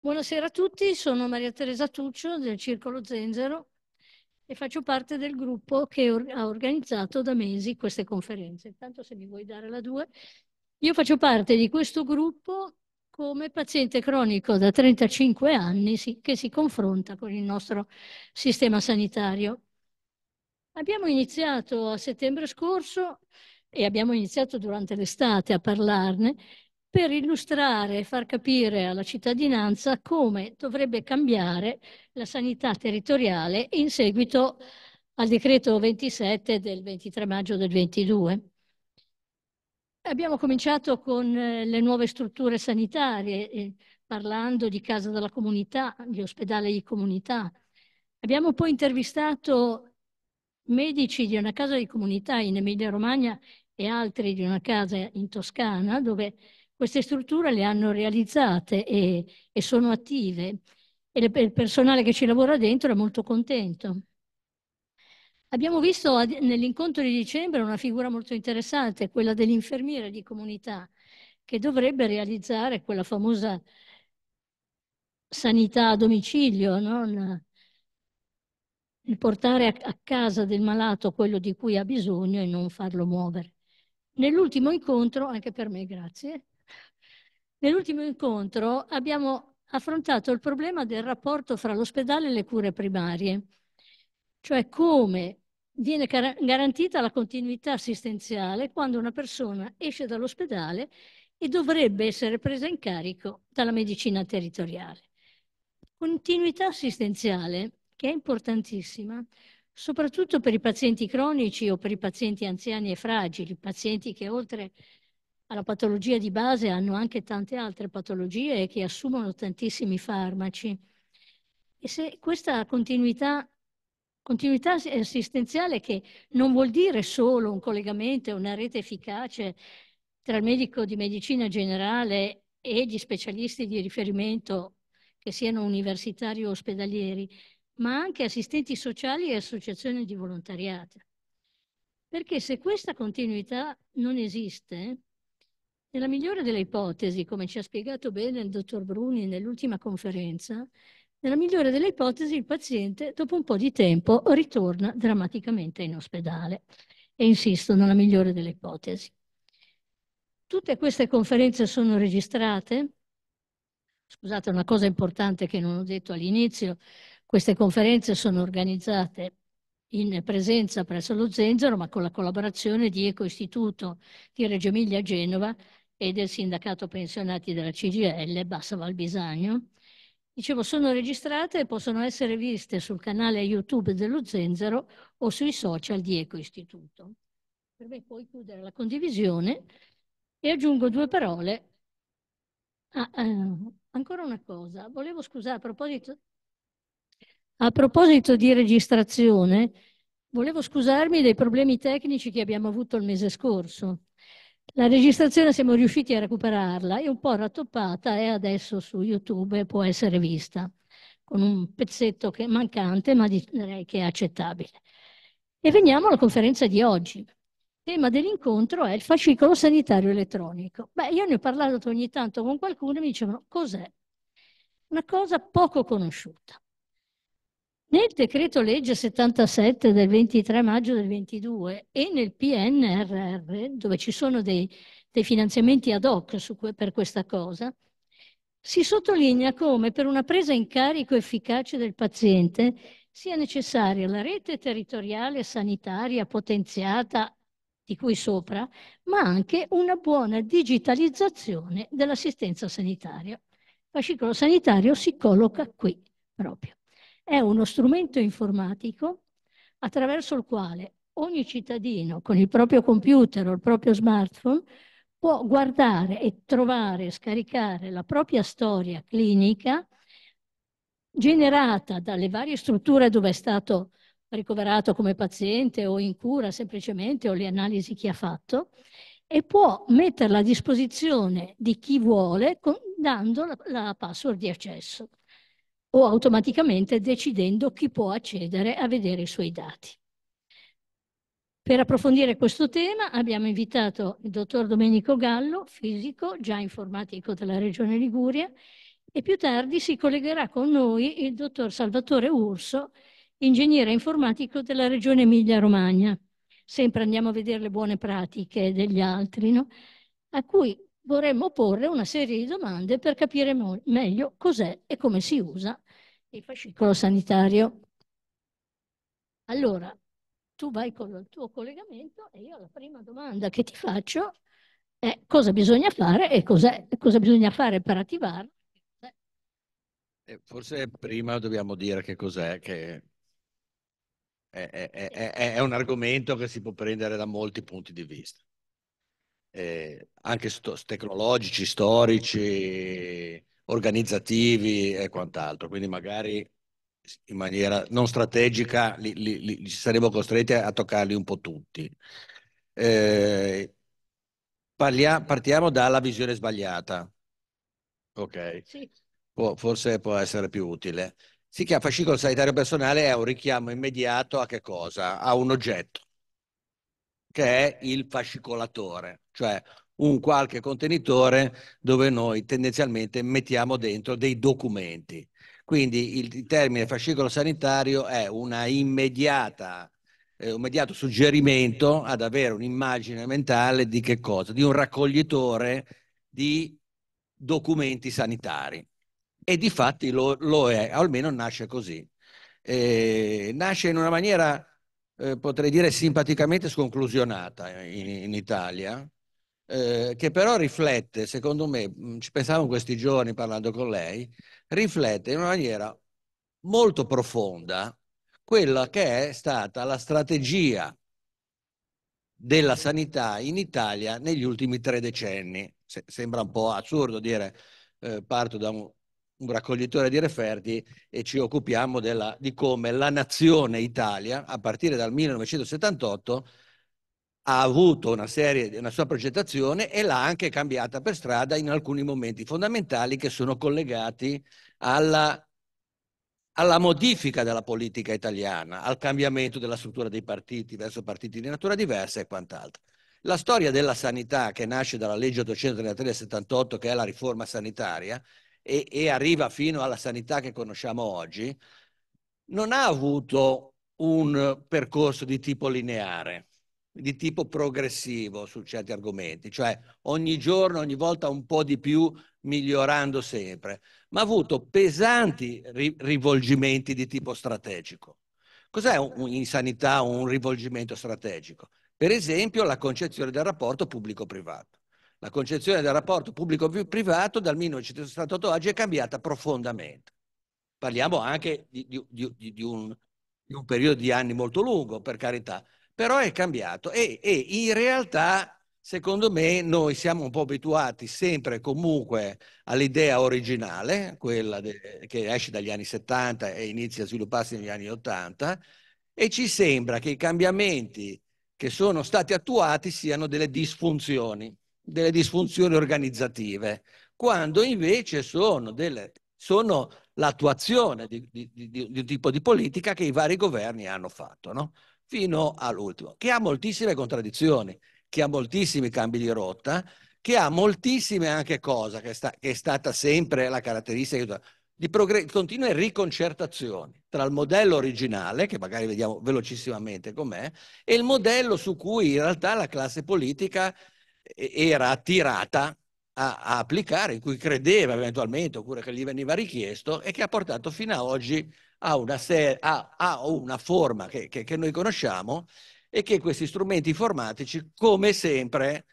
Buonasera a tutti, sono Maria Teresa Tuccio del Circolo Zenzero e faccio parte del gruppo che or- ha organizzato da mesi queste conferenze. Intanto se mi vuoi dare la due. Io faccio parte di questo gruppo come paziente cronico da 35 anni si- che si confronta con il nostro sistema sanitario. Abbiamo iniziato a settembre scorso e abbiamo iniziato durante l'estate a parlarne per illustrare e far capire alla cittadinanza come dovrebbe cambiare la sanità territoriale in seguito al decreto 27 del 23 maggio del 22. Abbiamo cominciato con eh, le nuove strutture sanitarie, eh, parlando di casa della comunità, di ospedale di comunità. Abbiamo poi intervistato medici di una casa di comunità in Emilia Romagna e altri di una casa in Toscana, dove queste strutture le hanno realizzate e, e sono attive e le, il personale che ci lavora dentro è molto contento. Abbiamo visto nell'incontro di dicembre una figura molto interessante, quella dell'infermiere di comunità, che dovrebbe realizzare quella famosa sanità a domicilio, no? il portare a casa del malato quello di cui ha bisogno e non farlo muovere. Nell'ultimo incontro, anche per me, grazie, Nell'ultimo incontro abbiamo affrontato il problema del rapporto fra l'ospedale e le cure primarie, cioè come viene garantita la continuità assistenziale quando una persona esce dall'ospedale e dovrebbe essere presa in carico dalla medicina territoriale. Continuità assistenziale, che è importantissima, soprattutto per i pazienti cronici o per i pazienti anziani e fragili, pazienti che oltre alla patologia di base hanno anche tante altre patologie che assumono tantissimi farmaci. E se questa continuità, continuità assistenziale, che non vuol dire solo un collegamento e una rete efficace tra il medico di medicina generale e gli specialisti di riferimento, che siano universitari o ospedalieri, ma anche assistenti sociali e associazioni di volontariato. Perché se questa continuità non esiste, nella migliore delle ipotesi, come ci ha spiegato bene il dottor Bruni nell'ultima conferenza, nella migliore delle ipotesi il paziente dopo un po' di tempo ritorna drammaticamente in ospedale. E insisto, nella migliore delle ipotesi. Tutte queste conferenze sono registrate. Scusate, una cosa importante che non ho detto all'inizio, queste conferenze sono organizzate in presenza presso lo Zenzero, ma con la collaborazione di Eco Istituto di Reggio Emilia Genova, e del sindacato pensionati della CGL, Bassa Valbisagno. Dicevo, sono registrate e possono essere viste sul canale YouTube dello Zenzero o sui social di Eco Istituto. Per me puoi chiudere la condivisione e aggiungo due parole. Ah, eh, ancora una cosa, volevo scusare a proposito, a proposito di registrazione, volevo scusarmi dei problemi tecnici che abbiamo avuto il mese scorso la registrazione siamo riusciti a recuperarla, è un po' rattoppata e adesso su YouTube può essere vista con un pezzetto che è mancante, ma direi che è accettabile. E veniamo alla conferenza di oggi. Il tema dell'incontro è il fascicolo sanitario elettronico. Beh, io ne ho parlato ogni tanto con qualcuno e mi dicevano cos'è? Una cosa poco conosciuta. Nel decreto legge 77 del 23 maggio del 22 e nel PNRR, dove ci sono dei, dei finanziamenti ad hoc su, per questa cosa, si sottolinea come per una presa in carico efficace del paziente sia necessaria la rete territoriale sanitaria potenziata di cui sopra, ma anche una buona digitalizzazione dell'assistenza sanitaria. Il fascicolo sanitario si colloca qui proprio è uno strumento informatico attraverso il quale ogni cittadino con il proprio computer o il proprio smartphone può guardare e trovare, scaricare la propria storia clinica generata dalle varie strutture dove è stato ricoverato come paziente o in cura semplicemente o le analisi che ha fatto e può metterla a disposizione di chi vuole dando la password di accesso o automaticamente decidendo chi può accedere a vedere i suoi dati. Per approfondire questo tema abbiamo invitato il dottor Domenico Gallo, fisico, già informatico della Regione Liguria, e più tardi si collegherà con noi il dottor Salvatore Urso, ingegnere informatico della Regione Emilia-Romagna. Sempre andiamo a vedere le buone pratiche degli altri, no? a cui vorremmo porre una serie di domande per capire meglio cos'è e come si usa il fascicolo sanitario. Allora, tu vai con il tuo collegamento e io la prima domanda che ti faccio è cosa bisogna fare e cosa bisogna fare per attivarlo. Eh, forse prima dobbiamo dire che cos'è, che è, è, è, è, un argomento che si può prendere da molti punti di vista, eh, anche sto, tecnologici, storici, organizzativi e quant'altro. Quindi magari in maniera non strategica li, li, li, saremo costretti a toccarli un po' tutti. Eh, parlia, partiamo dalla visione sbagliata. Ok. Sì. Può, forse può essere più utile. Si chiama fascicolo sanitario personale, è un richiamo immediato a che cosa? A un oggetto, che è il fascicolatore, cioè un qualche contenitore dove noi tendenzialmente mettiamo dentro dei documenti. Quindi il termine fascicolo sanitario è una immediata eh, un immediato suggerimento ad avere un'immagine mentale di che cosa? Di un raccoglitore di documenti sanitari. E di fatti lo, lo è, almeno nasce così. E nasce in una maniera, eh, potrei dire, simpaticamente sconclusionata eh, in, in Italia, eh, che però riflette, secondo me, mm, ci pensavo in questi giorni parlando con lei, riflette in una maniera molto profonda quella che è stata la strategia della sanità in Italia negli ultimi tre decenni. Se, sembra un po' assurdo dire eh, parto da un, un, raccoglitore di referti e ci occupiamo della, di come la nazione Italia, a partire dal 1978, ha avuto una, serie, una sua progettazione e l'ha anche cambiata per strada in alcuni momenti fondamentali che sono collegati alla, alla modifica della politica italiana, al cambiamento della struttura dei partiti verso partiti di natura diversa e quant'altro. La storia della sanità che nasce dalla legge 833 del 78, che è la riforma sanitaria, e, e, arriva fino alla sanità che conosciamo oggi, non ha avuto un percorso di tipo lineare di tipo progressivo su certi argomenti, cioè ogni giorno, ogni volta un po' di più, migliorando sempre, ma ha avuto pesanti rivolgimenti di tipo strategico. Cos'è un, in sanità un rivolgimento strategico? Per esempio la concezione del rapporto pubblico-privato. La concezione del rapporto pubblico-privato dal 1968 ad oggi è cambiata profondamente. Parliamo anche di, di, di, un, di un periodo di anni molto lungo, per carità, però è cambiato e, e in realtà secondo me noi siamo un po' abituati sempre e comunque all'idea originale, quella de, che esce dagli anni 70 e inizia a svilupparsi negli anni 80, e ci sembra che i cambiamenti che sono stati attuati siano delle disfunzioni, delle disfunzioni organizzative, quando invece sono, delle, sono l'attuazione di, di, di, di, un tipo di politica che i vari governi hanno fatto. No? fino all'ultimo, che ha moltissime contraddizioni, che ha moltissimi cambi di rotta, che ha moltissime anche cose, che, sta, che è stata sempre la caratteristica di progr- continue riconcertazioni tra il modello originale, che magari vediamo velocissimamente com'è, e il modello su cui in realtà la classe politica era attirata a, a applicare, in cui credeva eventualmente, oppure che gli veniva richiesto, e che ha portato fino ad oggi ha una, ser- ha, ha una forma che, che, che, noi conosciamo e che questi strumenti informatici, come sempre,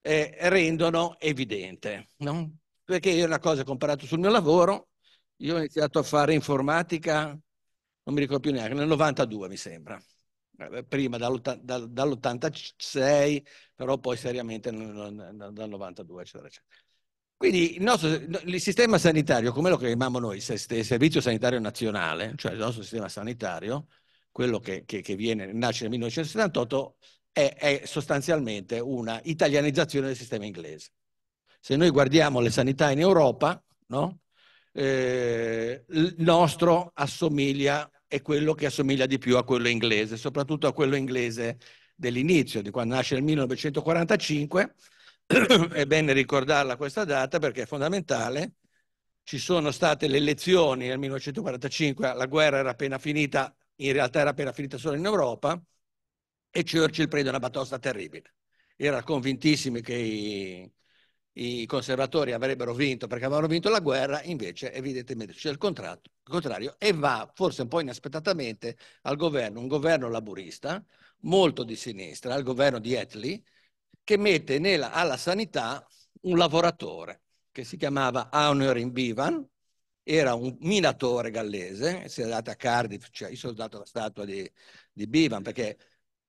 eh, rendono evidente. No? Perché io una cosa che ho imparato sul mio lavoro, io ho iniziato a fare informatica, non mi ricordo più neanche, nel 92 mi sembra eh, prima dall'86, però poi seriamente dal 92, eccetera, eccetera. Quindi il, nostro, il sistema sanitario, come lo chiamiamo noi, il Servizio Sanitario Nazionale, cioè il nostro sistema sanitario, quello che, che, che viene, nasce nel 1978, è, è sostanzialmente una italianizzazione del sistema inglese. Se noi guardiamo le sanità in Europa, no? Eh, il nostro assomiglia, è quello che assomiglia di più a quello inglese, soprattutto a quello inglese dell'inizio, di quando nasce nel 1945, è bene ricordarla questa data perché è fondamentale, ci sono state le elezioni nel 1945, la guerra era appena finita, in realtà era appena finita solo in Europa, e Churchill prende una batosta terribile. Era convintissimo che i, i conservatori avrebbero vinto perché avevano vinto la guerra, invece evidentemente c'è il, il contrario e va forse un po' inaspettatamente al governo, un governo laburista molto di sinistra, al governo di Attlee, che mette nella, alla sanità un lavoratore che si chiamava Honor in Bivan, era un minatore gallese, si è andato a Cardiff, cioè io sono dato la statua di, di Bivan perché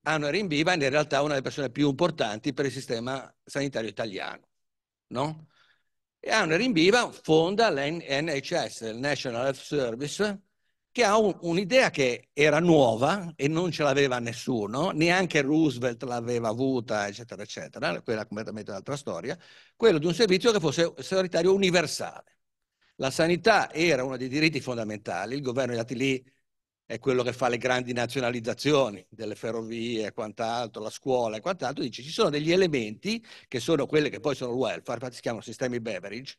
Honor in Bivan è in realtà una delle persone più importanti per il sistema sanitario italiano. No? E Aunor Imbivan fonda l'NHS, il National Health Service, che ha un, un'idea che era nuova e non ce l'aveva nessuno, neanche Roosevelt l'aveva avuta, eccetera, eccetera, quella è completamente un'altra storia, quello di un servizio che fosse sanitario universale. La sanità era uno dei diritti fondamentali, il governo è andato lì, è quello che fa le grandi nazionalizzazioni delle ferrovie e quant'altro, la scuola e quant'altro, dice ci sono degli elementi che sono quelli che poi sono il welfare, infatti si chiamano sistemi beverage,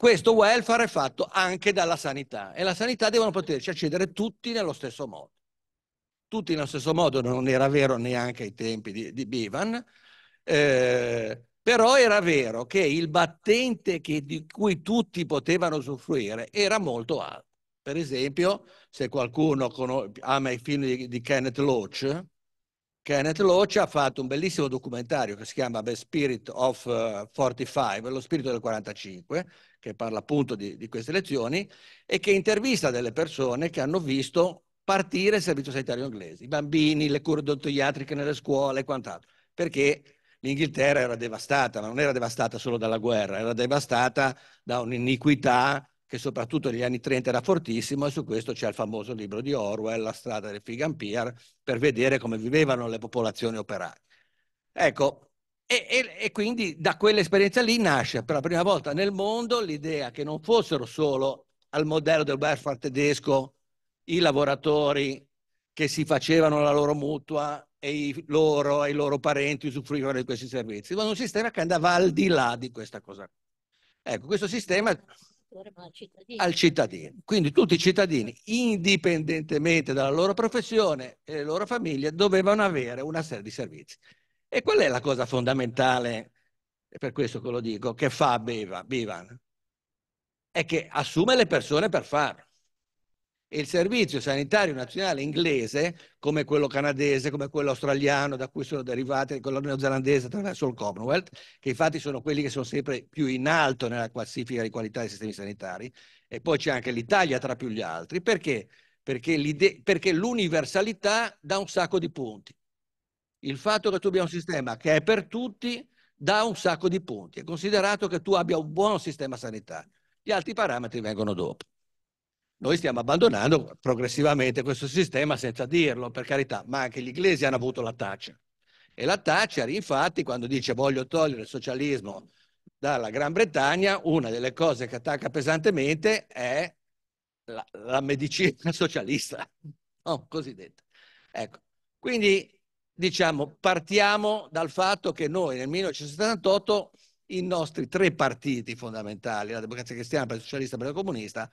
questo welfare è fatto anche dalla sanità e la sanità devono poterci accedere tutti nello stesso modo. Tutti nello stesso modo non era vero neanche ai tempi di, di Bivan, eh, però era vero che il battente che, di cui tutti potevano usufruire era molto alto. Per esempio, se qualcuno ama i film di, di Kenneth Loach, Kenneth Loach ha fatto un bellissimo documentario che si chiama The Spirit of 45, eh, lo spirito del 45, che parla appunto di, di queste lezioni e che intervista delle persone che hanno visto partire il servizio sanitario inglese, i bambini, le cure odontoiatriche nelle scuole e quant'altro, perché l'Inghilterra era devastata, ma non era devastata solo dalla guerra, era devastata da un'iniquità che soprattutto negli anni 30 era fortissimo e su questo c'è il famoso libro di Orwell, La strada del Figampier, per vedere come vivevano le popolazioni operaie. Ecco, e, e, e, quindi da quell'esperienza lì nasce per la prima volta nel mondo l'idea che non fossero solo al modello del welfare tedesco i lavoratori che si facevano la loro mutua e i loro e i loro parenti usufruivano di questi servizi, ma un sistema che andava al di là di questa cosa. Ecco, questo sistema al cittadino. Quindi tutti i cittadini, indipendentemente dalla loro professione e le loro famiglie, dovevano avere una serie di servizi. E qual è la cosa fondamentale, e per questo che lo dico, che fa Bivan? È che assume le persone per farlo. Il Servizio Sanitario Nazionale inglese, come quello canadese, come quello australiano, da cui sono derivati, quello neozelandese attraverso il Commonwealth, che infatti sono quelli che sono sempre più in alto nella classifica di qualità dei sistemi sanitari, e poi c'è anche l'Italia tra più gli altri, perché? Perché, perché l'universalità dà un sacco di punti il fatto che tu abbia un sistema che è per tutti dà un sacco di punti, è considerato che tu abbia un buon sistema sanitario. Gli altri parametri vengono dopo. Noi stiamo abbandonando progressivamente questo sistema senza dirlo, per carità, ma anche gli inglesi hanno avuto la Thatcher. E la Thatcher, infatti, quando dice voglio togliere il socialismo dalla Gran Bretagna, una delle cose che attacca pesantemente è la, la medicina socialista, no, cosiddetta. Ecco, quindi diciamo, partiamo dal fatto che noi nel 1978 i nostri tre partiti fondamentali, la Democrazia Cristiana, il Partito Socialista e il Partito Comunista,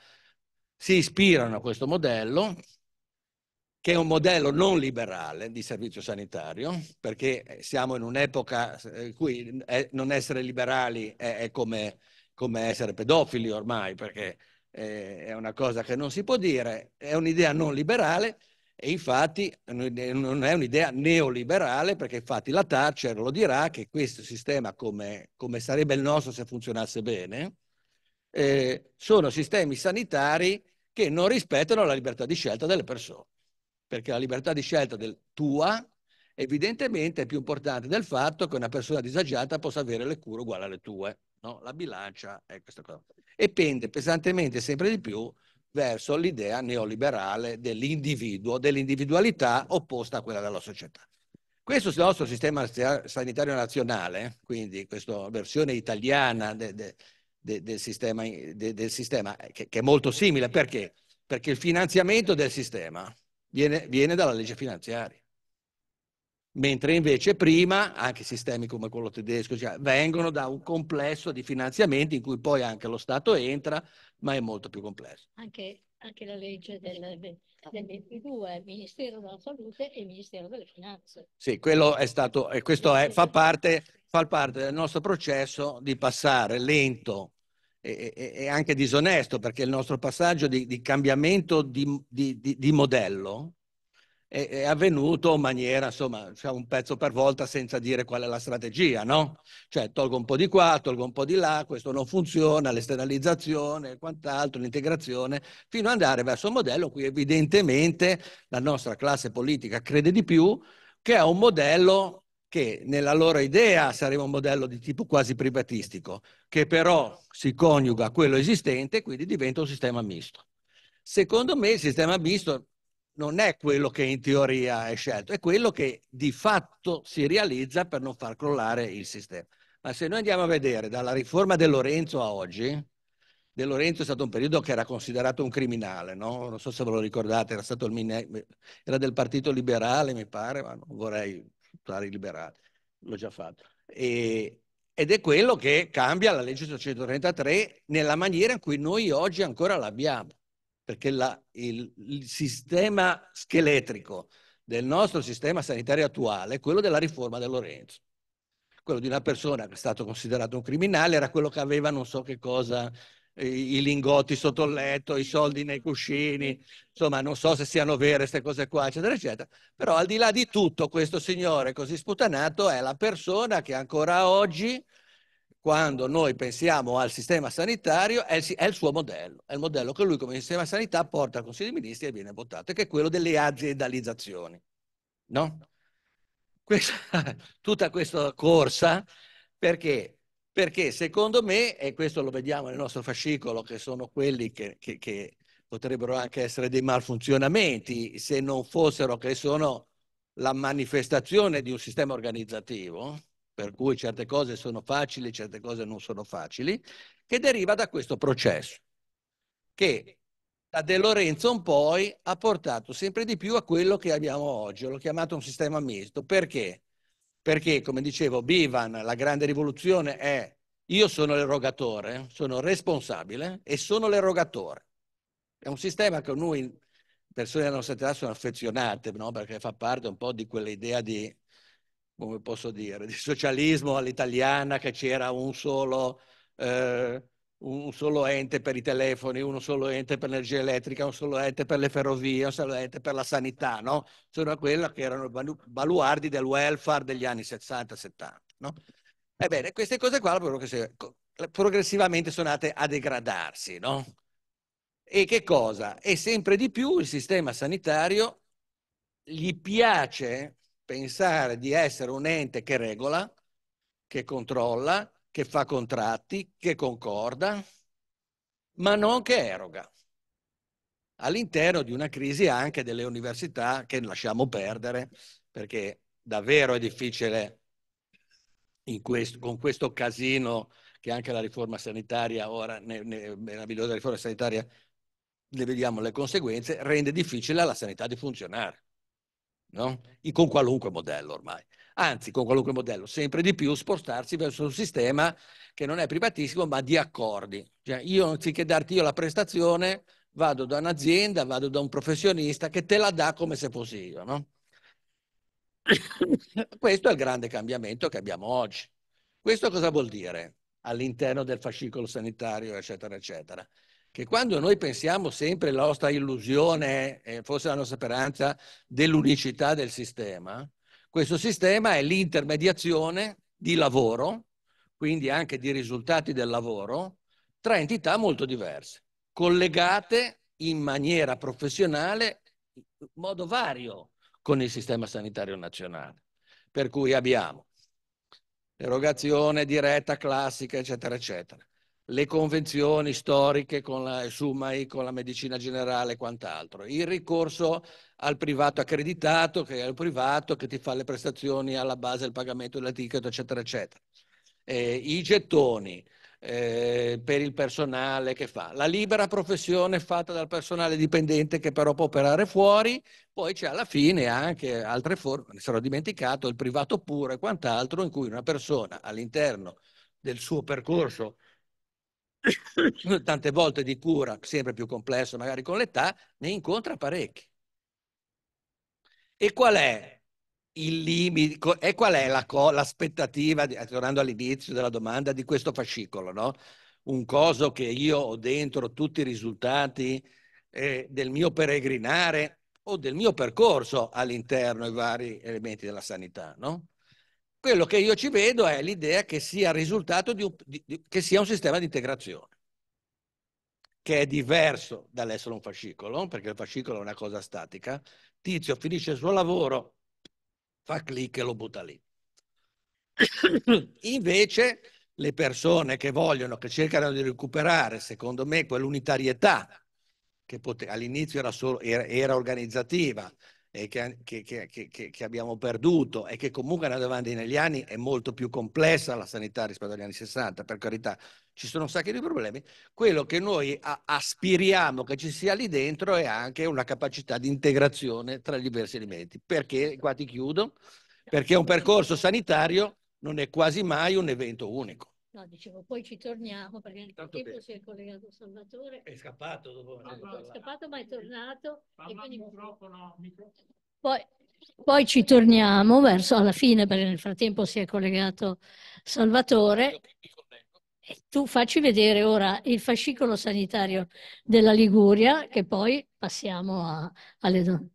si ispirano a questo modello, che è un modello non liberale di servizio sanitario, perché siamo in un'epoca in eh, cui eh, non essere liberali è, come, come essere pedofili ormai, perché eh, è una cosa che non si può dire, è un'idea non liberale e infatti non è un'idea neoliberale perché infatti la Thatcher lo dirà che questo sistema come, come sarebbe il nostro se funzionasse bene, eh, sono sistemi sanitari che non rispettano la libertà di scelta delle persone, perché la libertà di scelta del tua evidentemente è più importante del fatto che una persona disagiata possa avere le cure uguali alle tue. No? La bilancia è questa cosa. E pende pesantemente sempre di più verso l'idea neoliberale dell'individuo, dell'individualità opposta a quella della società. Questo nostro sistema sanitario nazionale, quindi questa versione italiana de, de, de, del sistema, del sistema eh, che, che, è molto simile, perché? Perché il finanziamento del sistema viene, viene dalla legge finanziaria mentre invece prima anche sistemi come quello tedesco cioè, vengono da un complesso di finanziamenti in cui poi anche lo Stato entra ma è molto più complesso. Anche, anche la legge del, del 22, Ministero della Salute e Ministero delle Finanze. Sì, quello è stato, e questo è, fa, parte, fa parte del nostro processo di passare lento e, e, e anche disonesto, perché il nostro passaggio di, di cambiamento di, di, di modello è, è avvenuto in maniera, insomma, cioè un pezzo per volta senza dire qual è la strategia, no? Cioè tolgo un po' di qua, tolgo un po' di là, questo non funziona, l'esternalizzazione, quant'altro, l'integrazione, fino ad andare verso un modello in cui evidentemente la nostra classe politica crede di più, che è un modello che nella loro idea sarebbe un modello di tipo quasi privatistico, che però si coniuga a quello esistente e quindi diventa un sistema misto. Secondo me il sistema misto non è quello che in teoria è scelto, è quello che di fatto si realizza per non far crollare il sistema. Ma se noi andiamo a vedere dalla riforma De Lorenzo a oggi, De Lorenzo è stato un periodo che era considerato un criminale, no? non so se ve lo ricordate, era, stato il, era del Partito Liberale, mi pare, ma non vorrei usare i liberali, l'ho già fatto. E, ed è quello che cambia la legge 133 nella maniera in cui noi oggi ancora l'abbiamo perché la, il, il, sistema scheletrico del nostro sistema sanitario attuale è quello della riforma del Lorenzo. Quello di una persona che è stato considerato un criminale era quello che aveva non so che cosa, i, i lingotti sotto il letto, i soldi nei cuscini, insomma non so se siano vere queste cose qua, eccetera, eccetera. Però al di là di tutto questo signore così sputanato è la persona che ancora oggi quando noi pensiamo al sistema sanitario, è il, è il, suo modello, è il modello che lui come sistema sanità porta al Consiglio dei Ministri e viene votato, che è quello delle aziendalizzazioni. No? Questa, tutta questa corsa, perché? Perché secondo me, e questo lo vediamo nel nostro fascicolo, che sono quelli che, che, che potrebbero anche essere dei malfunzionamenti, se non fossero che sono la manifestazione di un sistema organizzativo, per cui certe cose sono facili, certe cose non sono facili, che deriva da questo processo, che da De Lorenzo in poi ha portato sempre di più a quello che abbiamo oggi. L'ho chiamato un sistema misto. Perché? Perché, come dicevo, Bivan, la grande rivoluzione è io sono l'erogatore, sono responsabile e sono l'erogatore. È un sistema che noi, persone della nostra età, sono affezionate, no? perché fa parte un po' di quell'idea di come posso dire, di socialismo all'italiana che c'era un solo, eh, un solo ente per i telefoni, uno solo ente per l'energia elettrica, un solo ente per le ferrovie, un solo ente per la sanità, no? Sono quella che erano i baluardi del welfare degli anni 60-70, no? Ebbene, queste cose qua progressivamente sono andate a degradarsi, no? E che cosa? E sempre di più il sistema sanitario gli piace pensare di essere un ente che regola, che controlla, che fa contratti, che concorda, ma non che eroga. All'interno di una crisi anche delle università che lasciamo perdere perché davvero è difficile questo, con questo casino che anche la riforma sanitaria ora, ne, ne, riforma sanitaria ne vediamo le conseguenze, rende difficile alla sanità di funzionare no? con qualunque modello ormai. Anzi, con qualunque modello, sempre di più spostarsi verso un sistema che non è privatissimo, ma di accordi. Cioè, io anziché darti io la prestazione, vado da un'azienda, vado da un professionista che te la dà come se fossi io. No? Questo è il grande cambiamento che abbiamo oggi. Questo cosa vuol dire all'interno del fascicolo sanitario, eccetera, eccetera? che quando noi pensiamo sempre alla nostra illusione eh, forse la nostra speranza dell'unicità del sistema, questo sistema è l'intermediazione di lavoro, quindi anche di risultati del lavoro, tra entità molto diverse, collegate in maniera professionale, in modo vario, con il sistema sanitario nazionale. Per cui abbiamo erogazione diretta, classica, eccetera, eccetera le convenzioni storiche con la SUMAI, con la medicina generale e quant'altro, il ricorso al privato accreditato, che è il privato che ti fa le prestazioni alla base del pagamento della ticket, eccetera, eccetera, eh, i gettoni eh, per il personale che fa, la libera professione fatta dal personale dipendente che però può operare fuori, poi c'è alla fine anche altre forme, ne sarò dimenticato, il privato puro e quant'altro, in cui una persona all'interno del suo percorso tante volte di cura, sempre più complesso magari con l'età, ne incontra parecchi. E qual è il limite, e qual è la l'aspettativa, tornando all'inizio della domanda, di questo fascicolo, no? Un coso che io ho dentro tutti i risultati eh, del mio peregrinare o del mio percorso all'interno dei vari elementi della sanità, no? Quello che io ci vedo è l'idea che sia il risultato di un, di, di, che sia un sistema di integrazione che è diverso dall'essere un fascicolo, perché il fascicolo è una cosa statica. Tizio finisce il suo lavoro, fa clic e lo butta lì. Invece le persone che vogliono, che cercano di recuperare, secondo me, quell'unitarietà che all'inizio era, era, organizzativa, eh, che, che, che, che, abbiamo perduto e che comunque andando avanti negli anni è molto più complessa la sanità rispetto agli anni 60, per carità, ci sono un sacco di problemi, quello che noi a- aspiriamo che ci sia lì dentro è anche una capacità di integrazione tra gli diversi elementi. Perché, qua ti chiudo, perché un percorso sanitario non è quasi mai un evento unico. No, dicevo, poi ci torniamo perché nel Tanto tempo si è collegato Salvatore. È scappato dopo. È scappato ma è tornato. Parla e quindi... microfono, Poi, poi, ci torniamo verso la fine perché nel frattempo si è collegato Salvatore. E tu facci vedere ora il fascicolo sanitario della Liguria che poi passiamo a, alle,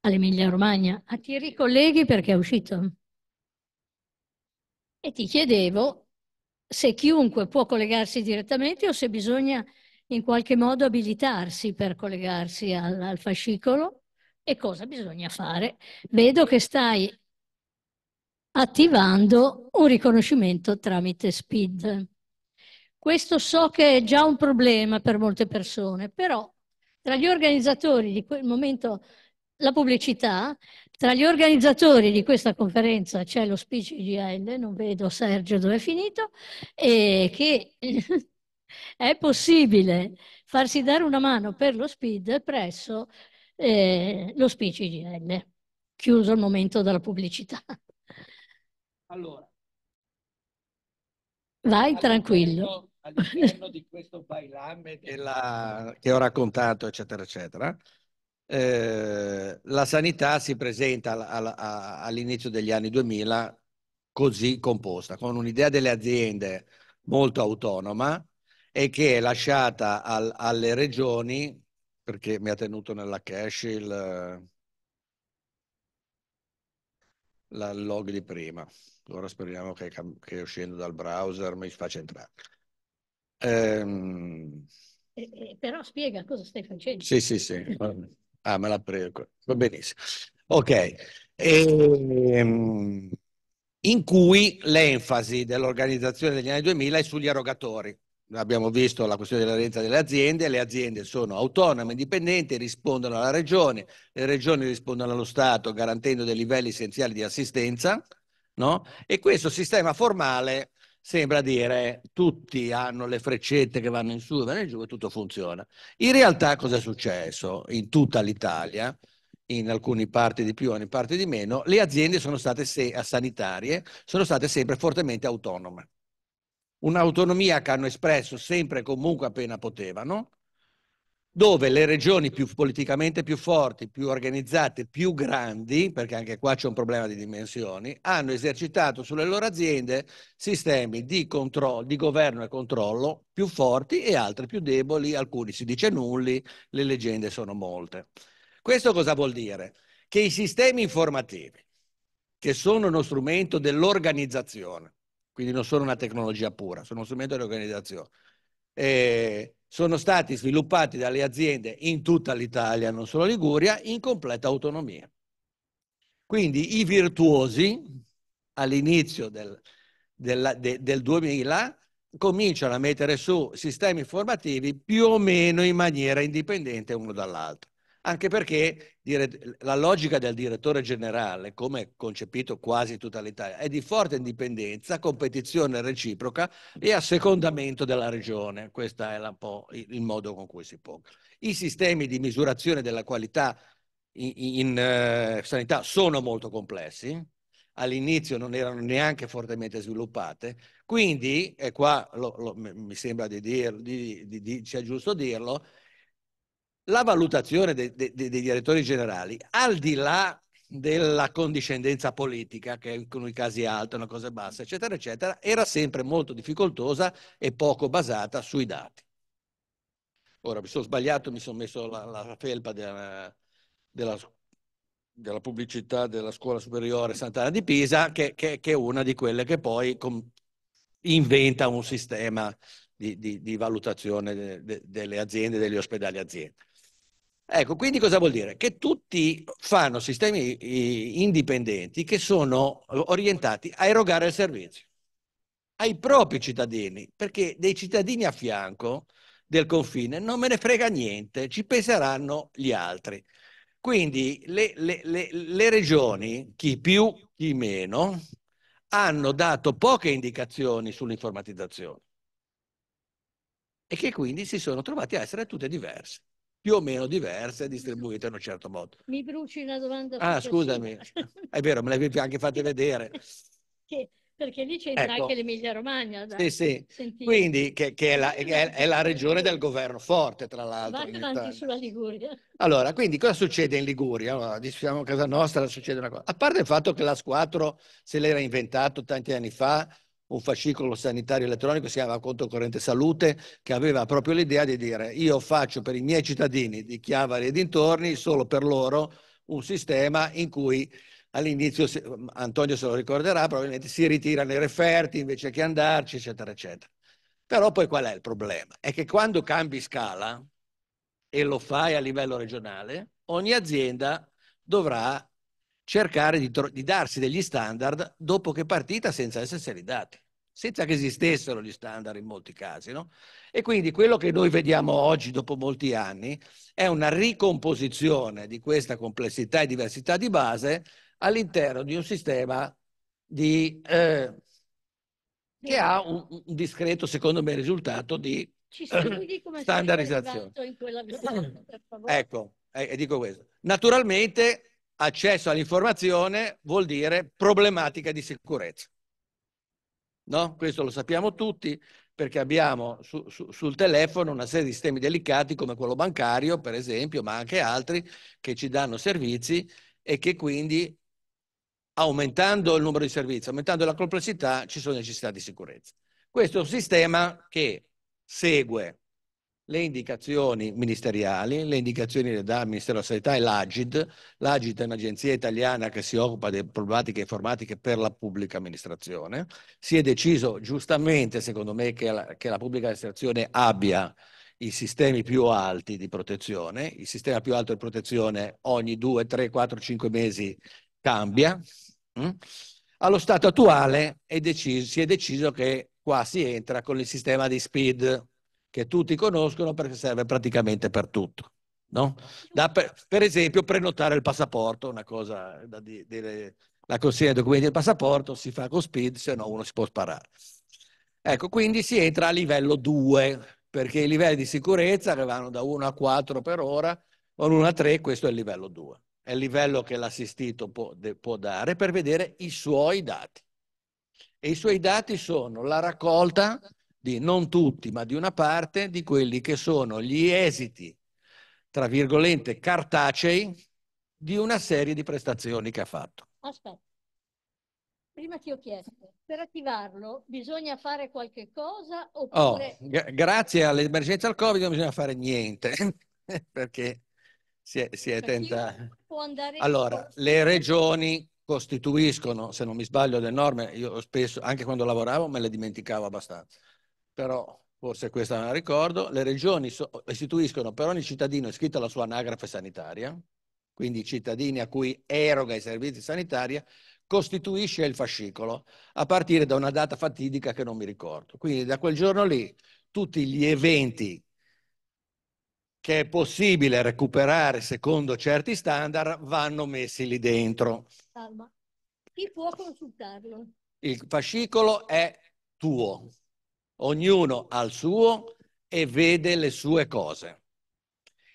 all'Emilia Romagna. A ti ricolleghi perché è uscito. E ti chiedevo se chiunque può collegarsi direttamente o se bisogna in qualche modo abilitarsi per collegarsi al, al fascicolo e cosa bisogna fare. Vedo che stai attivando un riconoscimento tramite SPID. Questo so che è già un problema per molte persone, però tra gli organizzatori di quel momento la pubblicità tra gli organizzatori di questa conferenza c'è lo Speech IGL, non vedo Sergio dove è finito, e che è possibile farsi dare una mano per lo speed presso eh, lo Speech IGL. Chiuso il momento della pubblicità. Allora. Vai tranquillo. All'interno di questo bailame della, che ho raccontato, eccetera, eccetera, eh, la sanità si presenta all'inizio degli anni 2000 così composta, con un'idea delle aziende molto autonoma e che è lasciata al, alle regioni, perché mi ha tenuto nella cache il, la log di prima. Ora speriamo che, che uscendo dal browser mi faccia entrare. Ehm... Eh, eh, però spiega cosa stai facendo. Sì, sì, sì. Ah, me l'ha preso. Va benissimo. Ok. E, ehm, in cui l'enfasi dell'organizzazione degli anni 2000 è sugli erogatori. Abbiamo visto la questione della dell'aderenza delle aziende, le aziende sono autonome, indipendenti, rispondono alla regione, le regioni rispondono allo Stato garantendo dei livelli essenziali di assistenza, no? e questo sistema formale sembra dire tutti hanno le freccette che vanno in su e vanno in giù e tutto funziona. In realtà cosa è successo? In tutta l'Italia, in alcune parti di più, in parti di meno, le aziende sono state se- sanitarie sono state sempre fortemente autonome. Un'autonomia che hanno espresso sempre e comunque appena potevano, dove le regioni più politicamente più forti, più organizzate, più grandi, perché anche qua c'è un problema di dimensioni, hanno esercitato sulle loro aziende sistemi di, controllo, di governo e controllo più forti e altri più deboli, alcuni si dice nulli, le leggende sono molte. Questo cosa vuol dire? Che i sistemi informativi, che sono uno strumento dell'organizzazione, quindi non sono una tecnologia pura, sono uno strumento dell'organizzazione, eh, sono stati sviluppati dalle aziende in tutta l'Italia, non solo Liguria, in completa autonomia. Quindi i virtuosi all'inizio del, del, del 2000 cominciano a mettere su sistemi formativi più o meno in maniera indipendente uno dall'altro anche perché dire, la logica del direttore generale, come concepito quasi tutta l'Italia, è di forte indipendenza, competizione reciproca e assecondamento della regione. Questo è un po' il modo con cui si pone. I sistemi di misurazione della qualità in, in eh, sanità sono molto complessi, all'inizio non erano neanche fortemente sviluppate, quindi, e qua lo, lo, mi sembra di, dir, di, di, di sia giusto dirlo, la valutazione dei, dei, dei direttori generali, al di là della condiscendenza politica, che in alcuni casi è alta, una cosa bassa, eccetera, eccetera, era sempre molto difficoltosa e poco basata sui dati. Ora mi sono sbagliato, mi sono messo la, la felpa della, della, della, pubblicità della scuola superiore Sant'Anna di Pisa, che, che, che è una di quelle che poi com, inventa un sistema di, di, di valutazione de, de, delle aziende, degli ospedali aziende. Ecco, quindi cosa vuol dire? Che tutti fanno sistemi indipendenti che sono orientati a erogare il servizio ai propri cittadini, perché dei cittadini a fianco del confine non me ne frega niente, ci penseranno gli altri. Quindi le, le, le, le regioni, chi più, chi meno, hanno dato poche indicazioni sull'informatizzazione e che quindi si sono trovati a essere tutte diverse più o meno diverse distribuite in un certo modo. Mi bruci una domanda. Ah, scusami, è vero, me l'avevi anche fatta vedere. Che, perché lì c'entra ecco. anche l'Emilia Romagna. Sì, sì. Sentire. Quindi che, che è, la, è, è, la, regione del governo forte, tra l'altro. Va avanti sulla Liguria. Allora, quindi cosa succede in Liguria? Allora, diciamo a casa nostra succede una cosa. A parte il fatto che l'A4 se l'era inventato tanti anni fa un fascicolo sanitario elettronico, si chiama Conto Corrente Salute, che aveva proprio l'idea di dire io faccio per i miei cittadini di Chiavari e dintorni, solo per loro, un sistema in cui all'inizio, Antonio se lo ricorderà, probabilmente si ritirano i referti invece che andarci, eccetera, eccetera. Però poi qual è il problema? È che quando cambi scala e lo fai a livello regionale, ogni azienda dovrà cercare di, di, darsi degli standard dopo che partita senza esserseli dati, senza che esistessero gli standard in molti casi. No? E quindi quello che noi vediamo oggi, dopo molti anni, è una ricomposizione di questa complessità e diversità di base all'interno di un sistema di, eh, che ha un, un, discreto, secondo me, risultato di come standardizzazione. Esatto ecco, eh, e eh, dico questo. Naturalmente accesso all'informazione vuol dire problematica di sicurezza. No? Questo lo sappiamo tutti perché abbiamo su, su, sul telefono una serie di sistemi delicati come quello bancario, per esempio, ma anche altri che ci danno servizi e che quindi aumentando il numero di servizi, aumentando la complessità, ci sono necessità di sicurezza. Questo è un sistema che segue le indicazioni ministeriali, le indicazioni dal Ministero della Sanità e l'Agid. L'Agid è un'agenzia italiana che si occupa di problematiche informatiche per la pubblica amministrazione. Si è deciso giustamente, secondo me, che la, che la pubblica amministrazione abbia i sistemi più alti di protezione. Il sistema più alto di protezione ogni 2, 3, 4, 5 mesi cambia. Mm. Allo stato attuale è deciso, si è deciso che qua si entra con il sistema di SPID che tutti conoscono perché serve praticamente per tutto. No? Da, per, per, esempio, prenotare il passaporto, una cosa da dire, la consegna dei documenti del passaporto si fa con speed, se no uno si può sparare. Ecco, quindi si entra a livello 2, perché i livelli di sicurezza che vanno da 1 a 4 per ora, o 1 a 3, questo è il livello 2. È il livello che l'assistito può, de, può dare per vedere i suoi dati. E i suoi dati sono la raccolta di non tutti, ma di una parte di quelli che sono gli esiti, tra virgolette, cartacei di una serie di prestazioni che ha fatto. Aspetta, prima ti ho chiesto, per attivarlo bisogna fare qualche cosa oppure... Oh, gra grazie all'emergenza al Covid non bisogna fare niente, perché si è, si è tentato... Allora, le regioni costituiscono, se non mi sbaglio, le norme, io spesso, anche quando lavoravo, me le dimenticavo abbastanza però forse questa non la ricordo, le regioni so- istituiscono per ogni cittadino iscritto alla sua anagrafe sanitaria, quindi i cittadini a cui eroga i servizi sanitari, costituisce il fascicolo a partire da una data fatidica che non mi ricordo. Quindi da quel giorno lì tutti gli eventi che è possibile recuperare secondo certi standard vanno messi lì dentro. Salma. Chi può consultarlo? Il fascicolo è tuo. Ognuno ha il suo e vede le sue cose.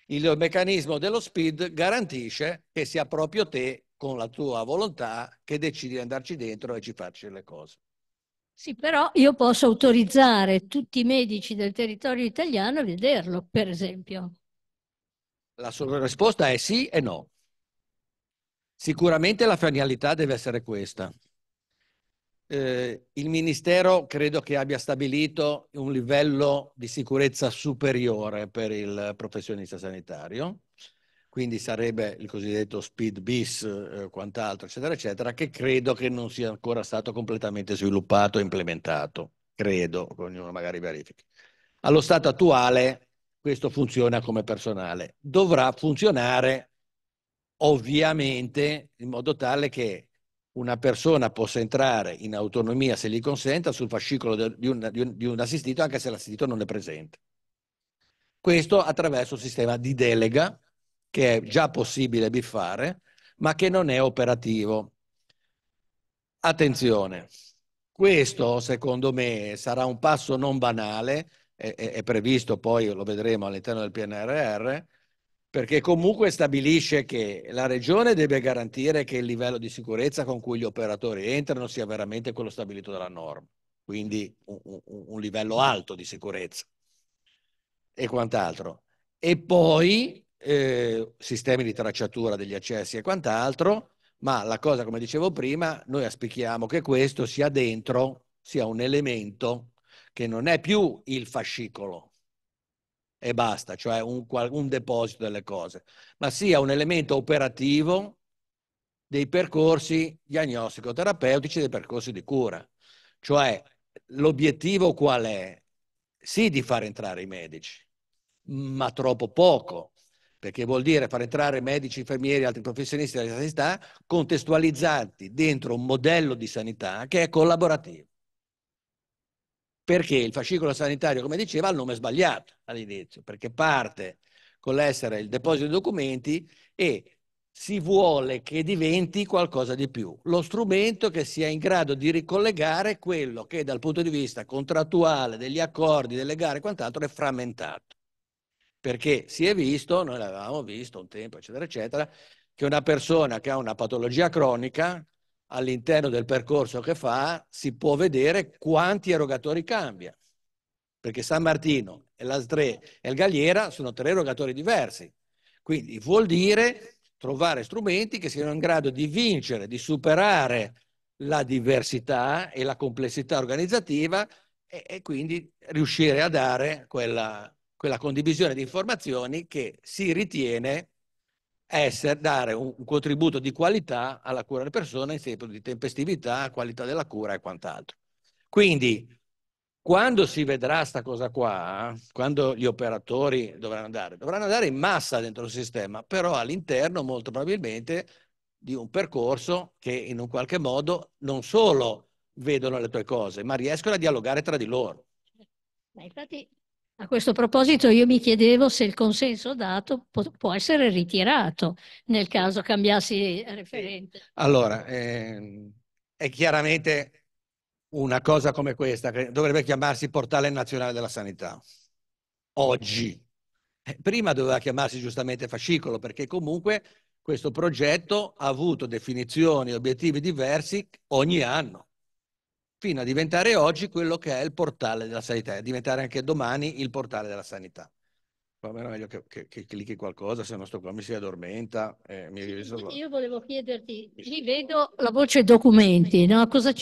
Il meccanismo dello speed garantisce che sia proprio te con la tua volontà che decidi di andarci dentro e ci farci le cose. Sì, però io posso autorizzare tutti i medici del territorio italiano a vederlo, per esempio. La sola risposta è sì e no. Sicuramente la finalità deve essere questa eh, il Ministero credo che abbia stabilito un livello di sicurezza superiore per il professionista sanitario, quindi sarebbe il cosiddetto speed bis, eh, quant'altro, eccetera, eccetera, che credo che non sia ancora stato completamente sviluppato e implementato. Credo, ognuno magari verifichi. Allo stato attuale questo funziona come personale. Dovrà funzionare ovviamente in modo tale che una persona possa entrare in autonomia, se gli consenta, sul fascicolo di, un, di, un, di un assistito, anche se l'assistito non è presente. Questo attraverso un sistema di delega che è già possibile biffare, ma che non è operativo. Attenzione, questo secondo me sarà un passo non banale, è, è, previsto poi, lo vedremo all'interno del PNRR, perché comunque stabilisce che la regione deve garantire che il livello di sicurezza con cui gli operatori entrano sia veramente quello stabilito dalla norma, quindi un, un livello alto di sicurezza e quant'altro. E poi eh, sistemi di tracciatura degli accessi e quant'altro, ma la cosa, come dicevo prima, noi aspichiamo che questo sia dentro, sia un elemento che non è più il fascicolo, e basta, cioè un, un deposito delle cose, ma sia un elemento operativo dei percorsi diagnostico-terapeutici, dei percorsi di cura. Cioè l'obiettivo qual è? Sì di far entrare i medici, ma troppo poco, perché vuol dire far entrare medici, infermieri, e altri professionisti della sanità contestualizzati dentro un modello di sanità che è collaborativo perché il fascicolo sanitario, come diceva, ha il nome sbagliato all'inizio, perché parte con l'essere il deposito di documenti e si vuole che diventi qualcosa di più, lo strumento che sia in grado di ricollegare quello che dal punto di vista contrattuale, degli accordi, delle gare e quant'altro è frammentato. Perché si è visto, noi l'avevamo visto un tempo, eccetera, eccetera, che una persona che ha una patologia cronica, all'interno del percorso che fa, si può vedere quanti erogatori cambia. Perché San Martino, l'Astre e il Galliera sono tre erogatori diversi. Quindi vuol dire trovare strumenti che siano in grado di vincere, di superare la diversità e la complessità organizzativa e, e quindi riuscire a dare quella, quella condivisione di informazioni che si ritiene essere, dare un, un contributo di qualità alla cura delle persone in tempo di tempestività, qualità della cura e quant'altro. Quindi, quando si vedrà questa cosa qua, quando gli operatori dovranno andare, dovranno andare in massa dentro il sistema, però all'interno molto probabilmente di un percorso che in un qualche modo non solo vedono le tue cose, ma riescono a dialogare tra di loro. Ma infatti a questo proposito io mi chiedevo se il consenso dato può essere ritirato nel caso cambiassi referente. Allora, eh, è chiaramente una cosa come questa che dovrebbe chiamarsi Portale Nazionale della Sanità. Oggi. Eh, prima doveva chiamarsi giustamente fascicolo perché comunque questo progetto ha avuto definizioni e obiettivi diversi ogni anno fino a diventare oggi quello che è il portale della sanità, e diventare anche domani il portale della sanità. Va bene, meglio che, che, che, clicchi qualcosa, se no sto qua mi si addormenta. Eh, mi Io volevo chiederti, lì vedo la voce documenti, no? cosa,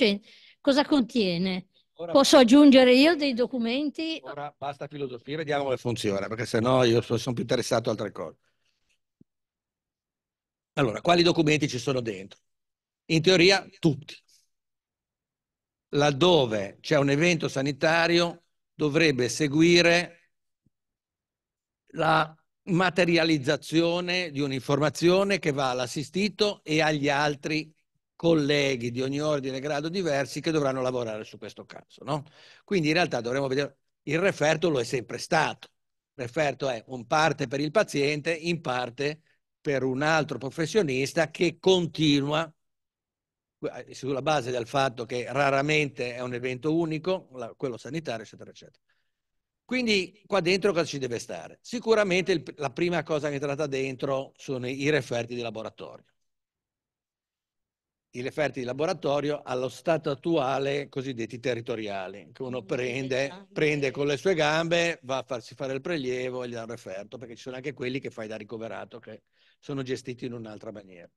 cosa contiene? Ora, Posso aggiungere io dei documenti? Ora basta filosofia, vediamo come funziona, perché sennò io so, sono più interessato a altre cose. Allora, quali documenti ci sono dentro? In teoria tutti laddove c'è un evento sanitario dovrebbe seguire la materializzazione di un'informazione che va all'assistito e agli altri colleghi di ogni ordine e grado diversi che dovranno lavorare su questo caso. No? Quindi in realtà dovremmo vedere, il referto lo è sempre stato. Il referto è un parte per il paziente, in parte per un altro professionista che continua eh, sulla base del fatto che raramente è un evento unico, quello sanitario, eccetera, eccetera. Quindi qua dentro cosa ci deve stare? Sicuramente il, la prima cosa che è entrata dentro sono i referti di laboratorio. I referti di laboratorio allo stato attuale cosiddetti territoriali, che uno prende, prende con le sue gambe, va a farsi fare il prelievo e gli dà un referto, perché ci sono anche quelli che fai da ricoverato, che sono gestiti in un'altra maniera.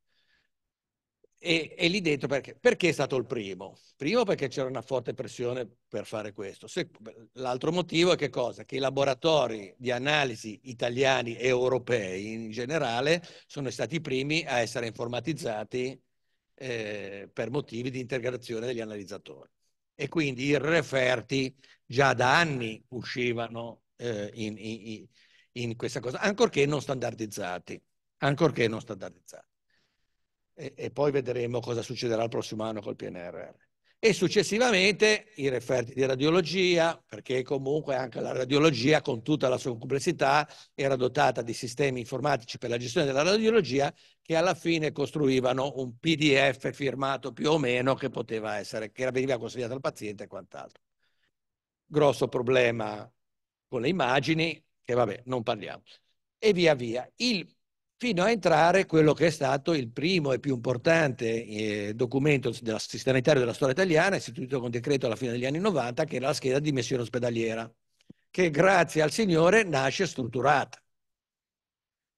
E, e, lì dentro perché? perché? è stato il primo? Primo perché c'era una forte pressione per fare questo. Se, l'altro motivo è che cosa? Che i laboratori di analisi italiani e europei in generale sono stati i primi a essere informatizzati eh, per motivi di integrazione degli analizzatori. E quindi i referti già da anni uscivano eh, in, in, in questa cosa, ancorché non standardizzati. Ancorché non standardizzati e, e poi vedremo cosa succederà il prossimo anno col PNRR. E successivamente i referti di radiologia, perché comunque anche la radiologia con tutta la sua complessità era dotata di sistemi informatici per la gestione della radiologia che alla fine costruivano un PDF firmato più o meno che poteva essere, che veniva consegnato al paziente e quant'altro. Grosso problema con le immagini, che vabbè, non parliamo. E via via. Il fino a entrare quello che è stato il primo e più importante eh, documento della, sanitario della storia italiana, istituito con decreto alla fine degli anni 90, che era la scheda di missione ospedaliera, che grazie al Signore nasce strutturata.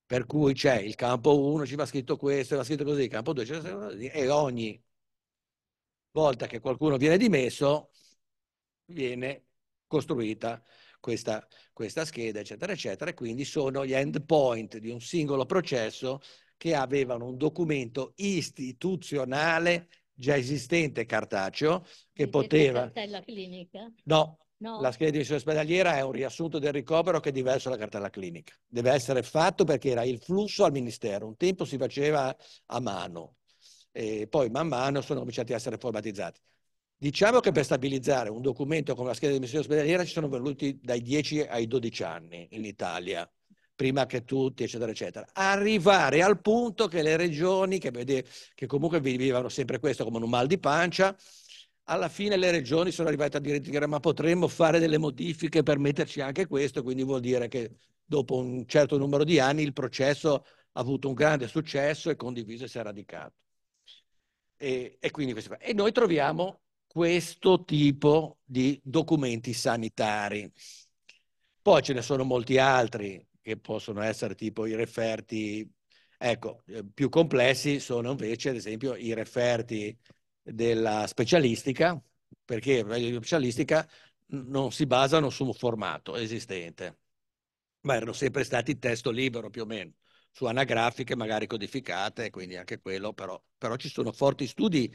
Per cui c'è il campo 1, ci va scritto questo, va scritto così, il campo 2, così, e ogni volta che qualcuno viene dimesso viene costruita questa, questa scheda, eccetera, eccetera, e quindi sono gli endpoint di un singolo processo che avevano un documento istituzionale già esistente cartaceo che e poteva... La cartella clinica? No, No. La scheda di visita ospedaliera è un riassunto del ricovero che è diverso dalla cartella clinica. Deve essere fatto perché era il flusso al ministero. Un tempo si faceva a mano, e poi man mano sono cominciati a essere formatizzati. Diciamo che per stabilizzare un documento come la scheda di missione ospedaliera ci sono voluti dai 10 ai 12 anni in Italia, prima che tutti, eccetera, eccetera. Arrivare al punto che le regioni, che, che comunque vivevano sempre questo come un mal di pancia, alla fine le regioni sono arrivate a dire ma potremmo fare delle modifiche per metterci anche questo, quindi vuol dire che dopo un certo numero di anni il processo ha avuto un grande successo e condiviso e si è radicato. E, e, quindi, e noi troviamo questo tipo di documenti sanitari. Poi ce ne sono molti altri che possono essere tipo i referti, ecco, eh, più complessi sono invece ad esempio i referti della specialistica, perché la specialistica non si basano su un formato esistente, ma erano sempre stati testo libero più o meno, su anagrafiche magari codificate, quindi anche quello, però, però ci sono forti studi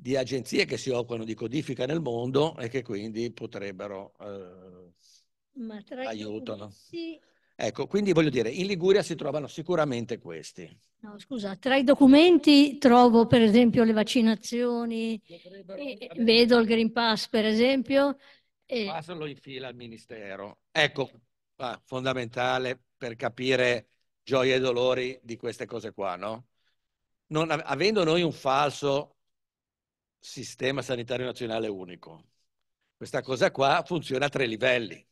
di agenzie che si occupano di codifica nel mondo e che quindi potrebbero eh, aiutano. Sì. Ecco, quindi voglio dire, in Liguria si trovano sicuramente questi. No, scusa, tra i documenti trovo per esempio le vaccinazioni, eh, e, eh, vedo il Green Pass per esempio. E... Pass lo infila al Ministero. Ecco, ah, fondamentale per capire gioie e dolori di queste cose qua, no? Non, avendo noi un falso sistema sanitario nazionale unico. Questa cosa qua funziona a tre livelli.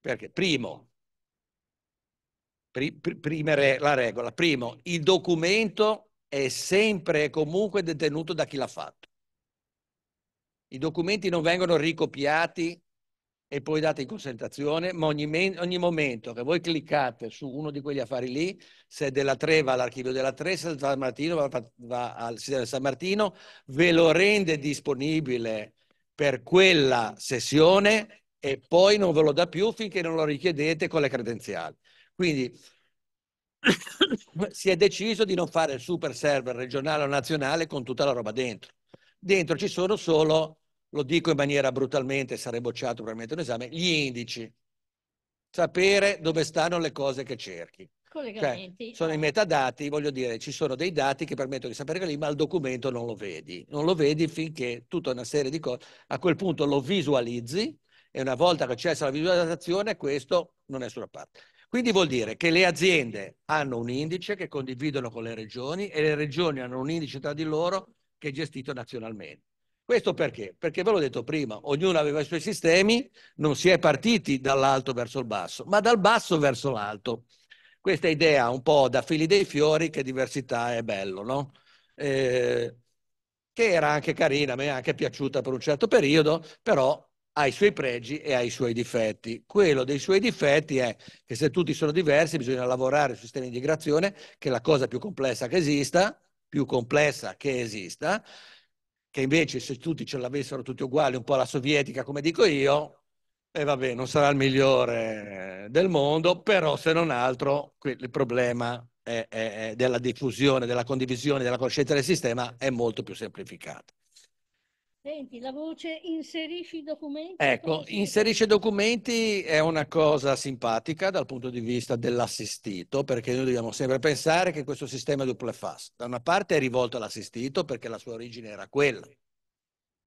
Perché primo, pri, pri, prima re, la regola, primo, il documento è sempre e comunque detenuto da chi l'ha fatto. I documenti non vengono ricopiati e poi date in concentrazione, ma ogni, ogni, momento che voi cliccate su uno di quegli affari lì, se della 3 va all'archivio della 3, se del San Martino va, va al sito del San Martino, ve lo rende disponibile per quella sessione e poi non ve lo dà più finché non lo richiedete con le credenziali. Quindi si è deciso di non fare il super server regionale o nazionale con tutta la roba dentro. Dentro ci sono solo lo dico in maniera brutalmente, sarei bocciato probabilmente un esame, gli indici. Sapere dove stanno le cose che cerchi. Cioè, sono i metadati, voglio dire, ci sono dei dati che permettono di sapere che lì, ma il documento non lo vedi. Non lo vedi finché tutta una serie di cose. A quel punto lo visualizzi e una volta che c'è la visualizzazione, questo non è sulla parte. Quindi vuol dire che le aziende hanno un indice che condividono con le regioni e le regioni hanno un indice tra di loro che è gestito nazionalmente. Questo perché? Perché ve l'ho detto prima, ognuno aveva i suoi sistemi, non si è partiti dall'alto verso il basso, ma dal basso verso l'alto. Questa idea un po' da fili dei fiori che diversità è bello, no? Eh, che era anche carina, mi è anche piaciuta per un certo periodo, però ha i suoi pregi e ha i suoi difetti. Quello dei suoi difetti è che se tutti sono diversi bisogna lavorare sui sistemi di integrazione, che è la cosa più complessa che esista, più complessa che esista, che invece se tutti ce l'avessero tutti uguali, un po' alla sovietica, come dico io, e eh, vabbè, non sarà il migliore del mondo, però se non altro il problema è, è, è della diffusione, della condivisione, della conoscenza del sistema è molto più semplificato. Senti, la voce inserisci i documenti. Ecco, inserisci i documenti è una cosa simpatica dal punto di vista dell'assistito, perché noi dobbiamo sempre pensare che questo sistema è duplefas, da una parte è rivolto all'assistito perché la sua origine era quella,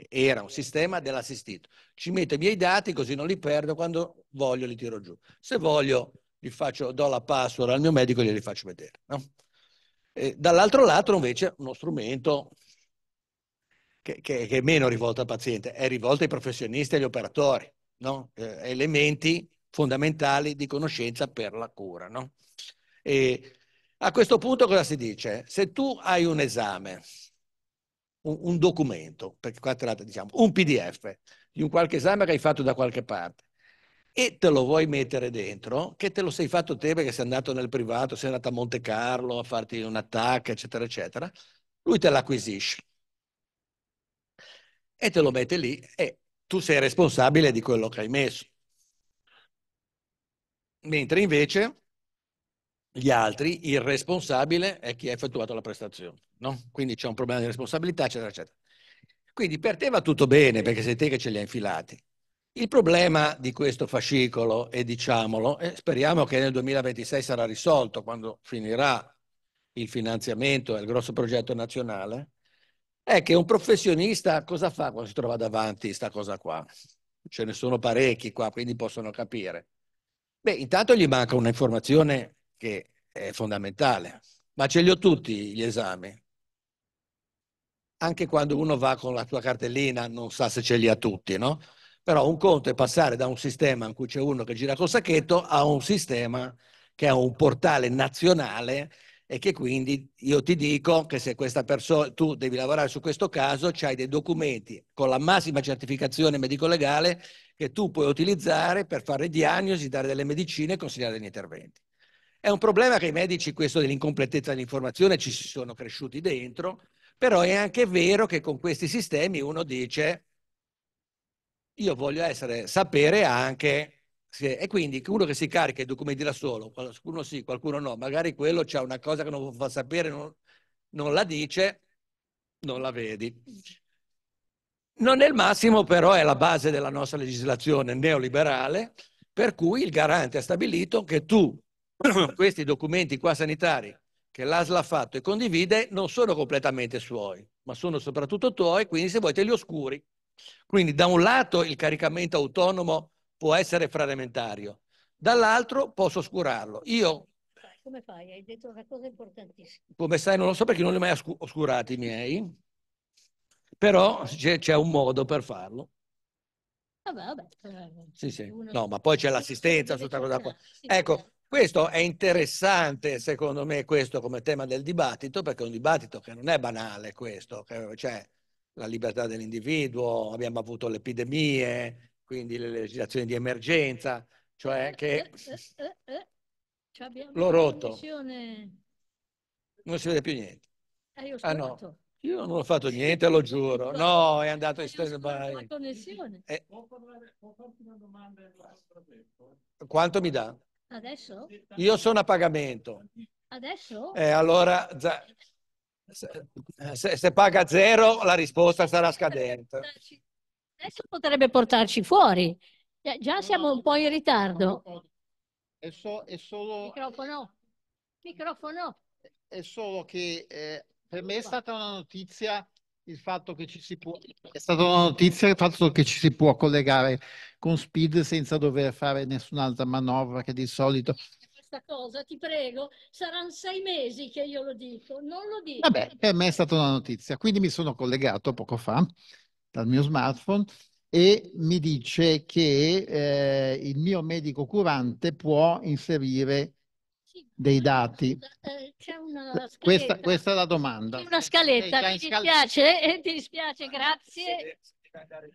era un sistema dell'assistito. Ci metto i miei dati così non li perdo, quando voglio li tiro giù. Se voglio, gli faccio, do la password al mio medico e glieli faccio vedere. No? dall'altro lato invece uno strumento che, che, che, è meno rivolta al paziente, è rivolta ai professionisti e agli operatori, no? eh, elementi fondamentali di conoscenza per la cura. No? a questo punto cosa si dice? Se tu hai un esame, un, un documento, perché qua tratta, diciamo, un PDF di un qualche esame che hai fatto da qualche parte, e te lo vuoi mettere dentro, che te lo sei fatto te perché sei andato nel privato, sei andato a Monte Carlo a farti un attacco, eccetera, eccetera, lui te l'acquisisce e te lo mette lì e tu sei responsabile di quello che hai messo. Mentre invece gli altri, il responsabile è chi ha effettuato la prestazione. No? Quindi c'è un problema di responsabilità, eccetera, eccetera. Quindi per te va tutto bene perché sei te che ce li hai infilati. Il problema di questo fascicolo, e diciamolo, e speriamo che nel 2026 sarà risolto quando finirà il finanziamento e il grosso progetto nazionale, è che un professionista cosa fa quando si trova davanti a questa cosa qua? Ce ne sono parecchi qua, quindi possono capire. Beh, intanto gli manca un'informazione che è fondamentale, ma ce li ho tutti gli esami. Anche quando uno va con la tua cartellina non sa se ce li ha tutti, no? Però un conto è passare da un sistema in cui c'è uno che gira col sacchetto a un sistema che è un portale nazionale e che quindi io ti dico che se questa persona, tu devi lavorare su questo caso, hai dei documenti con la massima certificazione medico-legale che tu puoi utilizzare per fare diagnosi, dare delle medicine e consigliare degli interventi. È un problema che i medici, questo dell'incompletezza dell'informazione, ci si sono cresciuti dentro, però è anche vero che con questi sistemi uno dice io voglio essere, sapere anche e quindi uno che si carica i documenti da solo, qualcuno sì, qualcuno no, magari quello c'ha una cosa che non fa sapere, non, non la dice, non la vedi. Non è il massimo, però è la base della nostra legislazione neoliberale, per cui il garante ha stabilito che tu, questi documenti qua sanitari che l'ASL ha fatto e condivide, non sono completamente suoi, ma sono soprattutto tuoi, quindi se vuoi te li oscuri. Quindi da un lato il caricamento autonomo può essere frammentario, dall'altro posso oscurarlo. Io come fai? Hai detto una cosa importantissima. Come sai, non lo so perché non li ho mai oscurati i miei, però c'è, c'è un modo per farlo. Vabbè, vabbè. Sì, sì. No, ma poi c'è l'assistenza su cosa qua. Ecco, questo è interessante, secondo me, questo come tema del dibattito, perché è un dibattito che non è banale questo, cioè la libertà dell'individuo, abbiamo avuto le epidemie, quindi le legislazioni di emergenza, cioè eh, che... Eh, eh, L'ho rotto. Non si vede più niente. ah no, io non ho fatto niente, lo giuro. No, è andato in stand-by. Eh. Quanto mi dà? Adesso? Io sono a pagamento. Adesso? Eh, allora, se, se paga zero, la risposta sarà scadente. Adesso potrebbe portarci fuori. Già siamo un po' in ritardo. È, so, è solo... Microfono. Microfono. È solo che eh, per me è stata una notizia il fatto che ci si può... È stata una notizia il fatto che ci si può collegare con Speed senza dover fare nessun'altra manovra che di solito cosa, ti prego. Saranno sei mesi che io lo dico, non lo dico. Vabbè, per me è stata una notizia, quindi mi sono collegato poco fa dal mio smartphone e mi dice che eh, il mio medico curante può inserire dei dati. Eh, questa, questa, è la domanda. C'è una scaletta, mi dispiace, eh, ti dispiace, grazie.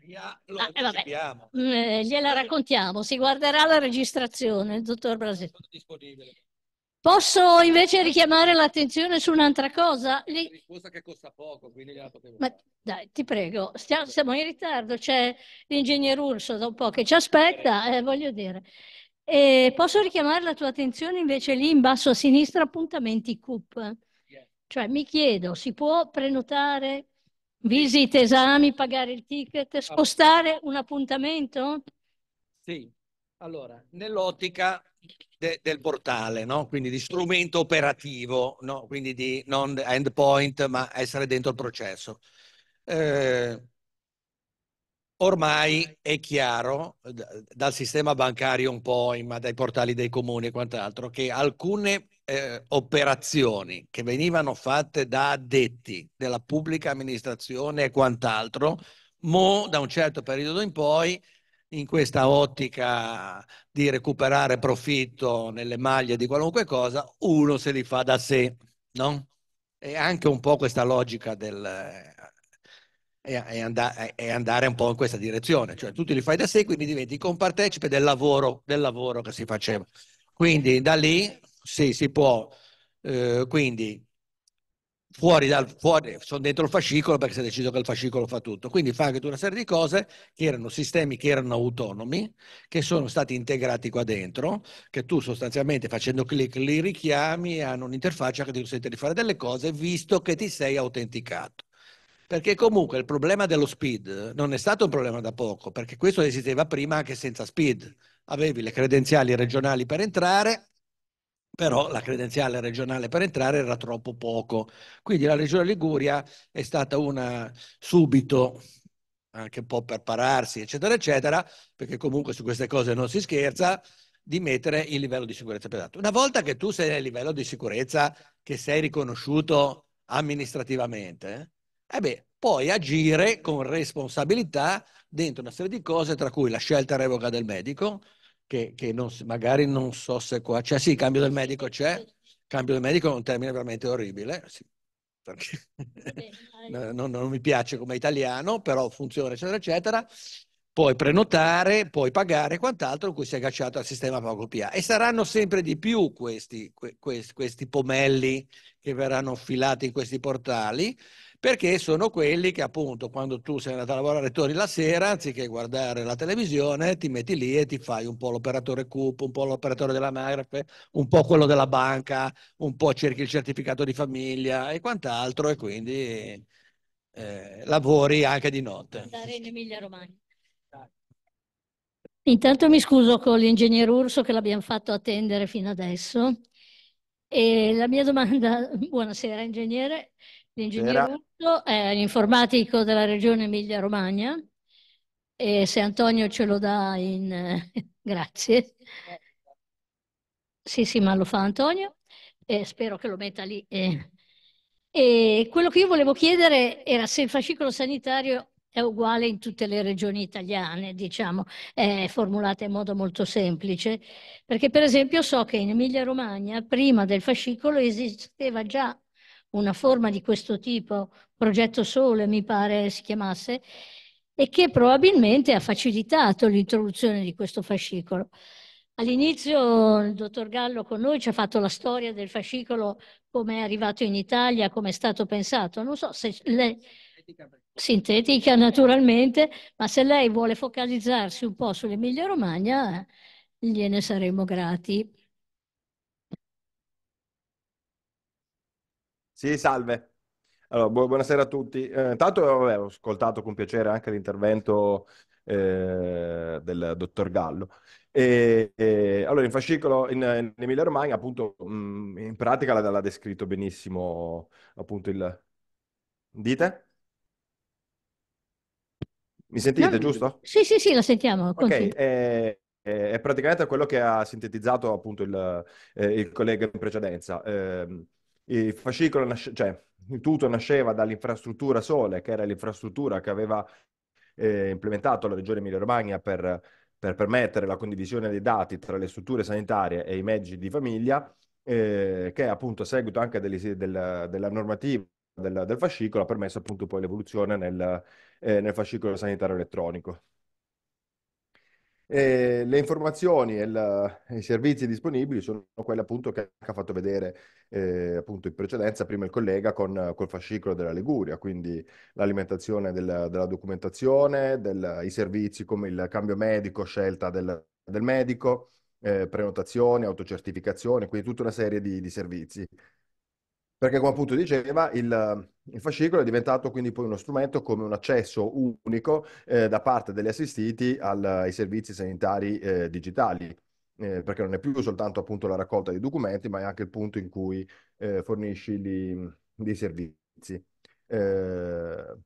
Via, ah, eh, mm, eh, gliela raccontiamo, si guarderà la registrazione, dottor Brasile. Posso invece richiamare l'attenzione su un'altra cosa? Lì... La risposta che costa poco, quindi la potevo Ma dai, ti prego, stiamo, siamo in ritardo, c'è l'ingegner Urso da un po' che ci aspetta, eh, voglio dire. E posso richiamare la tua attenzione invece lì in basso a sinistra, appuntamenti CUP. Yeah. Cioè mi chiedo, si può prenotare visite, esami, pagare il ticket, spostare un appuntamento? Sì, allora, nell'ottica de, del portale, no? quindi di strumento operativo, no? quindi di non endpoint, ma essere dentro il processo. Eh, ormai è chiaro, dal sistema bancario un po', ma dai portali dei comuni e quant'altro, che alcune eh, operazioni che venivano fatte da addetti della pubblica amministrazione e quant'altro, mo da un certo periodo in poi in questa ottica di recuperare profitto nelle maglie di qualunque cosa, uno se li fa da sé, no? E anche un po' questa logica del... E andare, andare un po' in questa direzione, cioè tu li fai da sé, quindi diventi compartecipe del lavoro, del lavoro che si faceva. Quindi da lì sì, si può, eh, quindi fuori dal, fuori, sono dentro il fascicolo perché si è deciso che il fascicolo fa tutto. Quindi fa anche una serie di cose che erano sistemi che erano autonomi, che sono stati integrati qua dentro, che tu sostanzialmente facendo clic li richiami e hanno un'interfaccia che ti consente di fare delle cose visto che ti sei autenticato. Perché comunque il problema dello speed non è stato un problema da poco, perché questo esisteva prima anche senza speed. Avevi le credenziali regionali per entrare, però la credenziale regionale per entrare era troppo poco. Quindi la regione Liguria è stata una subito anche un po' per pararsi, eccetera, eccetera, perché comunque su queste cose non si scherza, di mettere il livello di sicurezza pesato. Una volta che tu sei nel livello di sicurezza che sei riconosciuto amministrativamente, eh beh, puoi agire con responsabilità dentro una serie di cose, tra cui la scelta revoca del medico, che, che non, magari non so se qua c'è, sì, cambio del medico c'è, cambio del medico è un termine veramente orribile, sì, perché non, non, mi piace come italiano, però funziona, eccetera, eccetera. Puoi prenotare, puoi pagare quant'altro in cui si è agganciato al sistema PagoPA. E saranno sempre di più questi, questi, questi pomelli che verranno filati in questi portali perché sono quelli che appunto quando tu sei andato a lavorare torni la sera, anziché guardare la televisione, ti metti lì e ti fai un po' l'operatore cupo, un po' l'operatore dell'anagrafe, un po' quello della banca, un po' cerchi il certificato di famiglia e quant'altro e quindi eh, lavori anche di notte. Andare in Emilia Romagna. Intanto mi scuso con l'ingegner Urso che l'abbiamo fatto attendere fino adesso. E la mia domanda, buonasera ingegnere, L'ingegner Urso è l'informatico della regione Emilia-Romagna e se Antonio ce lo dà in... grazie. Sì, sì, ma lo fa Antonio e spero che lo metta lì. E quello che io volevo chiedere era se il fascicolo sanitario è uguale in tutte le regioni italiane, diciamo, è formulata in modo molto semplice, perché per esempio so che in Emilia Romagna prima del fascicolo esisteva già una forma di questo tipo, Progetto Sole mi pare si chiamasse, e che probabilmente ha facilitato l'introduzione di questo fascicolo. All'inizio il dottor Gallo con noi ci ha fatto la storia del fascicolo, come è arrivato in Italia, come è stato pensato. Non so se lei... Sintetica naturalmente, ma se lei vuole focalizzarsi un po' sull'Emilia Romagna, gliene saremo grati. Sì, salve. Allora, bu- buonasera a tutti. Eh, intanto vabbè, ho ascoltato con piacere anche l'intervento eh, del dottor Gallo. E, e, allora, in fascicolo in, in Emilia Romagna, appunto, mh, mm, in pratica l'ha, l'ha descritto benissimo appunto il... Dite? Mi sentite, No, giusto? sì, sì, sì, lo sentiamo, Ok, eh, eh, è praticamente quello che ha sintetizzato appunto il, eh, il collega in precedenza. Ehm, il fascicolo nasce, cioè, tutto nasceva dall'infrastruttura Sole, che era l'infrastruttura che aveva eh, implementato la regione Emilia-Romagna per, per, permettere la condivisione dei dati tra le strutture sanitarie e i mezzi di famiglia, eh, che appunto a seguito anche delle, della, della normativa del, del, fascicolo ha permesso appunto poi l'evoluzione nel, eh, nel fascicolo sanitario elettronico. E le informazioni e la, i servizi disponibili sono quelli appunto che ha fatto vedere eh, appunto in precedenza prima il collega con col fascicolo della Liguria, quindi l'alimentazione del, della documentazione, del, i servizi come il cambio medico, scelta del, del medico, eh, prenotazione, autocertificazione, quindi tutta una serie di, di servizi perché come appunto diceva il, il, fascicolo è diventato quindi poi uno strumento come un accesso unico eh, da parte degli assistiti al, ai servizi sanitari eh, digitali. Eh, perché non è più soltanto appunto la raccolta di documenti, ma è anche il punto in cui eh, fornisci dei servizi eh,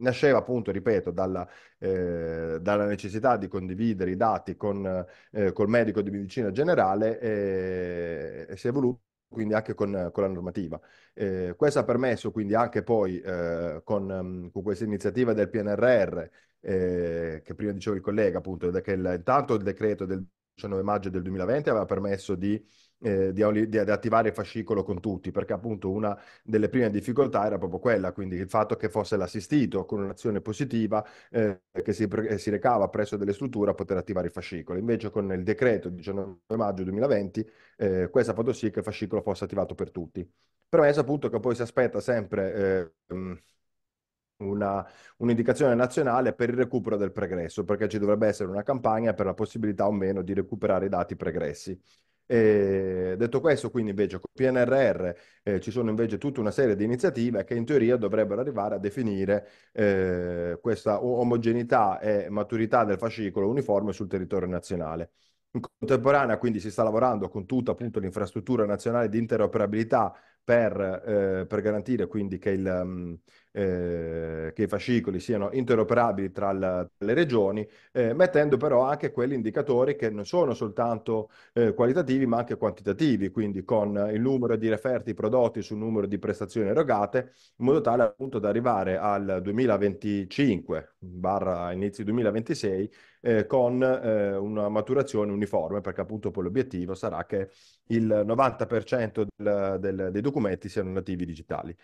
nasceva appunto, ripeto, dalla, eh, dalla, necessità di condividere i dati con, eh, col medico di medicina generale eh, e si è voluto quindi anche con, eh, con la normativa. Eh, questo ha permesso quindi anche poi eh, con, con, questa iniziativa del PNRR, eh, che prima diceva il collega appunto, che il, intanto il decreto del 19 maggio del 2020 aveva permesso di eh, di, di, di, attivare il fascicolo con tutti, perché appunto una delle prime difficoltà era proprio quella, quindi il fatto che fosse l'assistito con un'azione positiva eh, che si, eh, si, recava presso delle strutture a poter attivare il fascicolo. Invece con il decreto 19 maggio 2020 eh, questo ha fatto sì che il fascicolo fosse attivato per tutti. Però è saputo che poi si aspetta sempre... Eh, una, un'indicazione nazionale per il recupero del pregresso, perché ci dovrebbe essere una campagna per la possibilità o meno di recuperare i dati pregressi. E detto questo, quindi invece con PNRR eh, ci sono invece tutta una serie di iniziative che in teoria dovrebbero arrivare a definire eh, questa omogeneità e maturità del fascicolo uniforme sul territorio nazionale. In contemporanea quindi si sta lavorando con tutta appunto, l'infrastruttura nazionale di interoperabilità per, eh, per garantire quindi che il, mm, eh, che i fascicoli siano interoperabili tra, la, le regioni, eh, mettendo però anche quegli indicatori che non sono soltanto eh, qualitativi ma anche quantitativi, quindi con il numero di referti prodotti sul numero di prestazioni erogate, in modo tale appunto da arrivare al 2025, barra inizi 2026, eh, con eh, una maturazione uniforme, perché appunto poi l'obiettivo sarà che il 90% del, del, dei documenti siano nativi digitali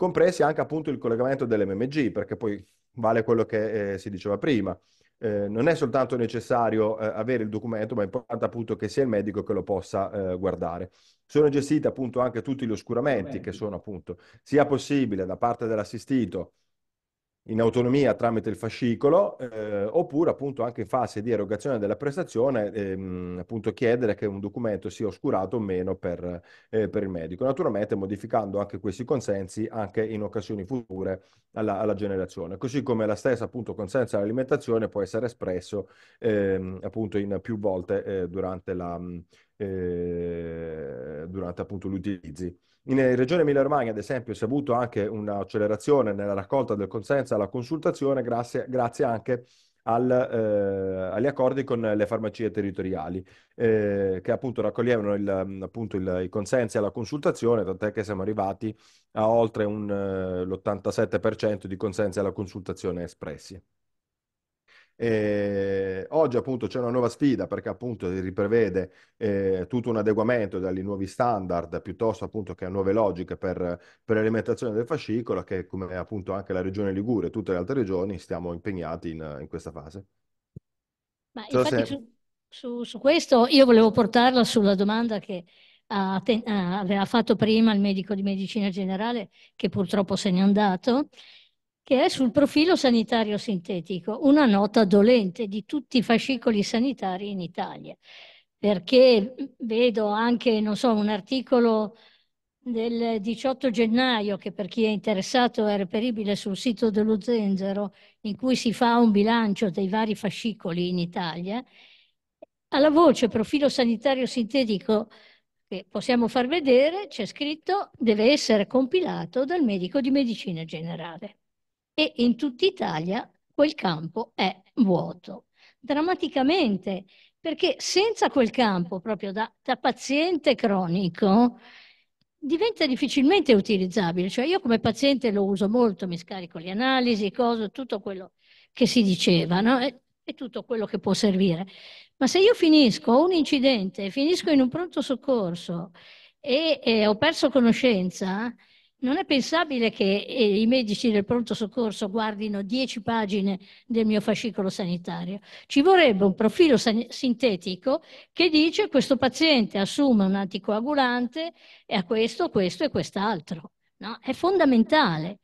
compresi anche appunto il collegamento dell'MMG, perché poi vale quello che eh, si diceva prima. Eh, non è soltanto necessario eh, avere il documento, ma è importante appunto che sia il medico che lo possa eh, guardare. Sono gestiti appunto anche tutti gli oscuramenti che sono appunto sia possibile da parte dell'assistito in autonomia tramite il fascicolo, eh, oppure appunto anche in fase di erogazione della prestazione, ehm, appunto chiedere che un documento sia oscurato o meno per, eh, per, il medico, naturalmente modificando anche questi consensi anche in occasioni future alla, alla generazione, così come la stessa appunto consenso all'alimentazione può essere espresso ehm, appunto in più volte eh, durante, la, mm, eh, durante appunto gli utilizzi. Eh, in Regione Emilia-Romagna, ad esempio, si è avuto anche un'accelerazione nella raccolta del consenso alla consultazione grazie, grazie anche al, eh, agli accordi con le farmacie territoriali, eh, che appunto raccoglievano il, mm, appunto il, i consensi alla consultazione, tant'è che siamo arrivati a oltre un, eh, l'87% di consensi alla consultazione espressi. Eh, oggi appunto c'è una nuova sfida perché appunto riprevede eh, tutto un adeguamento dagli nuovi standard piuttosto appunto che a nuove logiche per, per l'alimentazione del fascicolo che come appunto anche la regione Ligure e tutte le altre regioni stiamo impegnati in, in questa fase. Ma so infatti se... su, su, su, questo io volevo portarla sulla domanda che uh, te, uh, aveva fatto prima il medico di medicina generale che purtroppo se n'è andato che è sul profilo sanitario sintetico, una nota dolente di tutti i fascicoli sanitari in Italia, perché vedo anche, non so, un articolo del 18 gennaio, che per chi è interessato è reperibile sul sito dello Zenzero, in cui si fa un bilancio dei vari fascicoli in Italia, alla voce profilo sanitario sintetico che possiamo far vedere c'è scritto deve essere compilato dal medico di medicina generale e in tutta Italia quel campo è vuoto. Drammaticamente, perché senza quel campo, proprio da, da paziente cronico, diventa difficilmente utilizzabile. Cioè io come paziente lo uso molto, mi scarico le analisi, cose, tutto quello che si diceva, no? e, e tutto quello che può servire. Ma se io finisco ho un incidente, finisco in un pronto soccorso e, e ho perso conoscenza, non è pensabile che eh, i medici del pronto soccorso guardino 10 pagine del mio fascicolo sanitario. Ci vorrebbe un profilo sintetico che dice questo paziente assume un anticoagulante e a questo, questo e quest'altro. No? È fondamentale.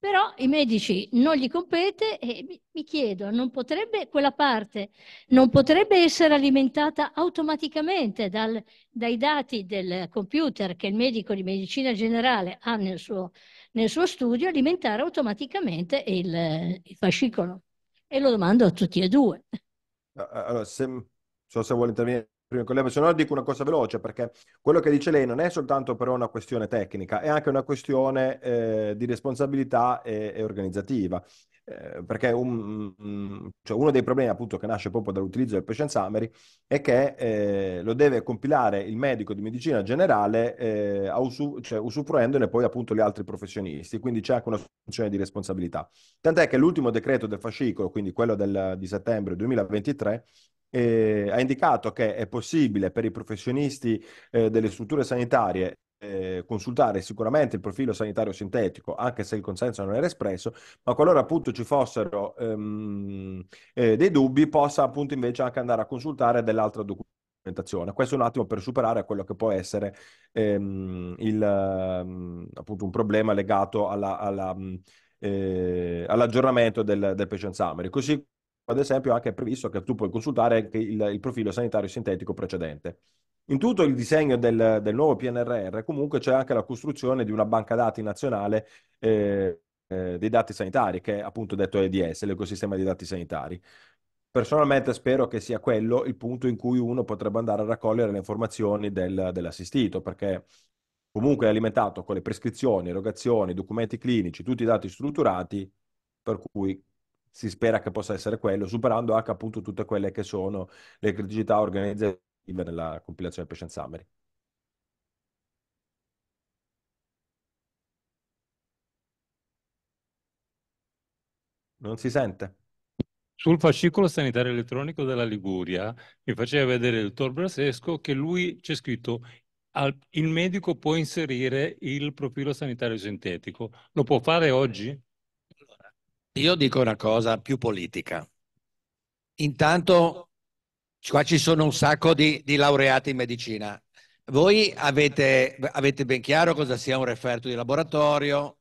Però i medici non gli compete e mi, chiedo, non potrebbe quella parte, non potrebbe essere alimentata automaticamente dal, dai dati del computer che il medico di medicina generale ha nel suo, nel suo studio, alimentare automaticamente il, il fascicolo? E lo domando a tutti e due. Allora, se, so se vuole intervenire prima collega, se no dico una cosa veloce, perché quello che dice lei non è soltanto però una questione tecnica, è anche una questione eh, di responsabilità e, e organizzativa. Eh, perché un, cioè uno dei problemi appunto che nasce proprio dall'utilizzo del patient summary è che eh, lo deve compilare il medico di medicina generale eh, usu- cioè, usufruendone poi appunto gli altri professionisti, quindi c'è anche una funzione di responsabilità. Tant'è che l'ultimo decreto del fascicolo, quindi quello del, di settembre 2023, eh, ha indicato che è possibile per i professionisti eh, delle strutture sanitarie eh, consultare sicuramente il profilo sanitario sintetico, anche se il consenso non era espresso, ma qualora appunto ci fossero ehm, eh, dei dubbi, possa appunto invece anche andare a consultare dell'altra documentazione. Questo è un attimo per superare quello che può essere ehm, il, ehm, appunto un problema legato alla, alla, mm, eh, all'aggiornamento del, del patient summary. Così ad esempio anche è previsto che tu puoi consultare anche il, il profilo sanitario sintetico precedente. In tutto il disegno del, del, nuovo PNRR comunque c'è anche la costruzione di una banca dati nazionale eh, eh, dei dati sanitari, che è appunto detto EDS, l'ecosistema dei dati sanitari. Personalmente spero che sia quello il punto in cui uno potrebbe andare a raccogliere le informazioni del, dell'assistito, perché comunque è alimentato con le prescrizioni, erogazioni, documenti clinici, tutti i dati strutturati, per cui si spera che possa essere quello, superando anche appunto tutte quelle che sono le criticità organizzative nella compilazione Patient Summary. Non si sente. Sul fascicolo sanitario elettronico della Liguria mi faceva vedere il dottor Brasesco che lui c'è scritto al, il medico può inserire il profilo sanitario sintetico. Lo può fare oggi? Io dico una cosa più politica. Intanto qua ci sono un sacco di, di laureati in medicina. Voi avete, avete, ben chiaro cosa sia un referto di laboratorio,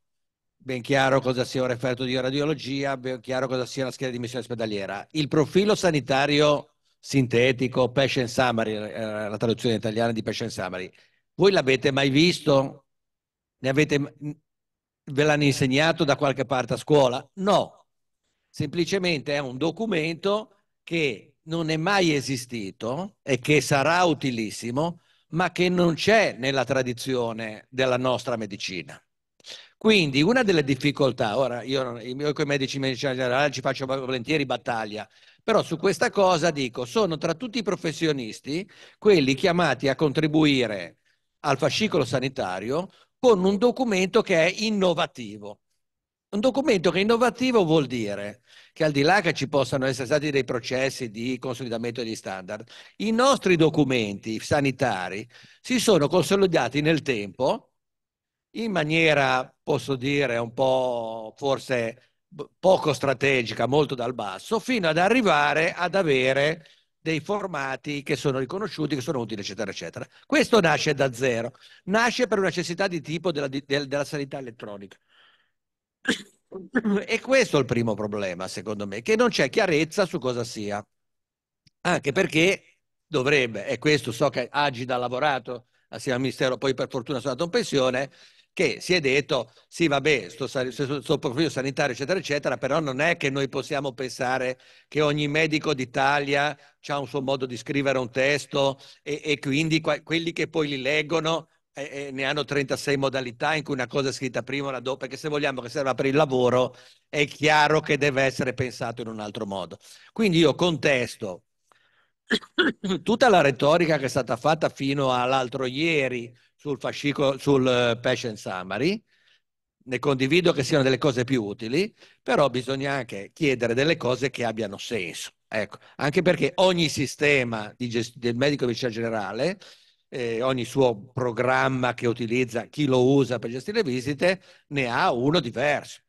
ben chiaro cosa sia un referto di radiologia, ben chiaro cosa sia una scheda di missione ospedaliera. Il profilo sanitario sintetico, patient summary, eh, la traduzione italiana di patient summary, voi l'avete mai visto? Ne avete, ve l'hanno insegnato da qualche parte a scuola? No, semplicemente è un documento che non è mai esistito e che sarà utilissimo, ma che non c'è nella tradizione della nostra medicina. Quindi una delle difficoltà, ora io, io con i medici medicina generale ci faccio volentieri battaglia, però su questa cosa dico, sono tra tutti i professionisti quelli chiamati a contribuire al fascicolo sanitario con un documento che è innovativo. Un documento che è innovativo vuol dire che al di là che ci possano essere stati dei processi di consolidamento degli standard, i nostri documenti sanitari si sono consolidati nel tempo in maniera, posso dire, un po' forse poco strategica, molto dal basso, fino ad arrivare ad avere dei formati che sono riconosciuti, che sono utili, eccetera, eccetera. Questo nasce da zero, nasce per una necessità di tipo della, della sanità elettronica. E questo è il primo problema, secondo me, che non c'è chiarezza su cosa sia. Anche perché dovrebbe, e questo so che Agida ha lavorato assieme al Ministero, poi per fortuna sono andato in pensione, che si è detto, sì vabbè, sto, sto profilo sanitario eccetera eccetera, però non è che noi possiamo pensare che ogni medico d'Italia ha un suo modo di scrivere un testo e, e quindi que quelli che poi li leggono eh, eh, ne hanno 36 modalità in cui una cosa è scritta prima o la dopo, perché se vogliamo che serva per il lavoro è chiaro che deve essere pensato in un altro modo. Quindi io contesto tutta la retorica che è stata fatta fino all'altro ieri, sul, fascicolo, sul eh, patient summary, ne condivido che siano delle cose più utili, però bisogna anche chiedere delle cose che abbiano senso. Ecco, anche perché ogni sistema del medico di ricerca generale, eh, ogni suo programma che utilizza, chi lo usa per gestire visite, ne ha uno diverso,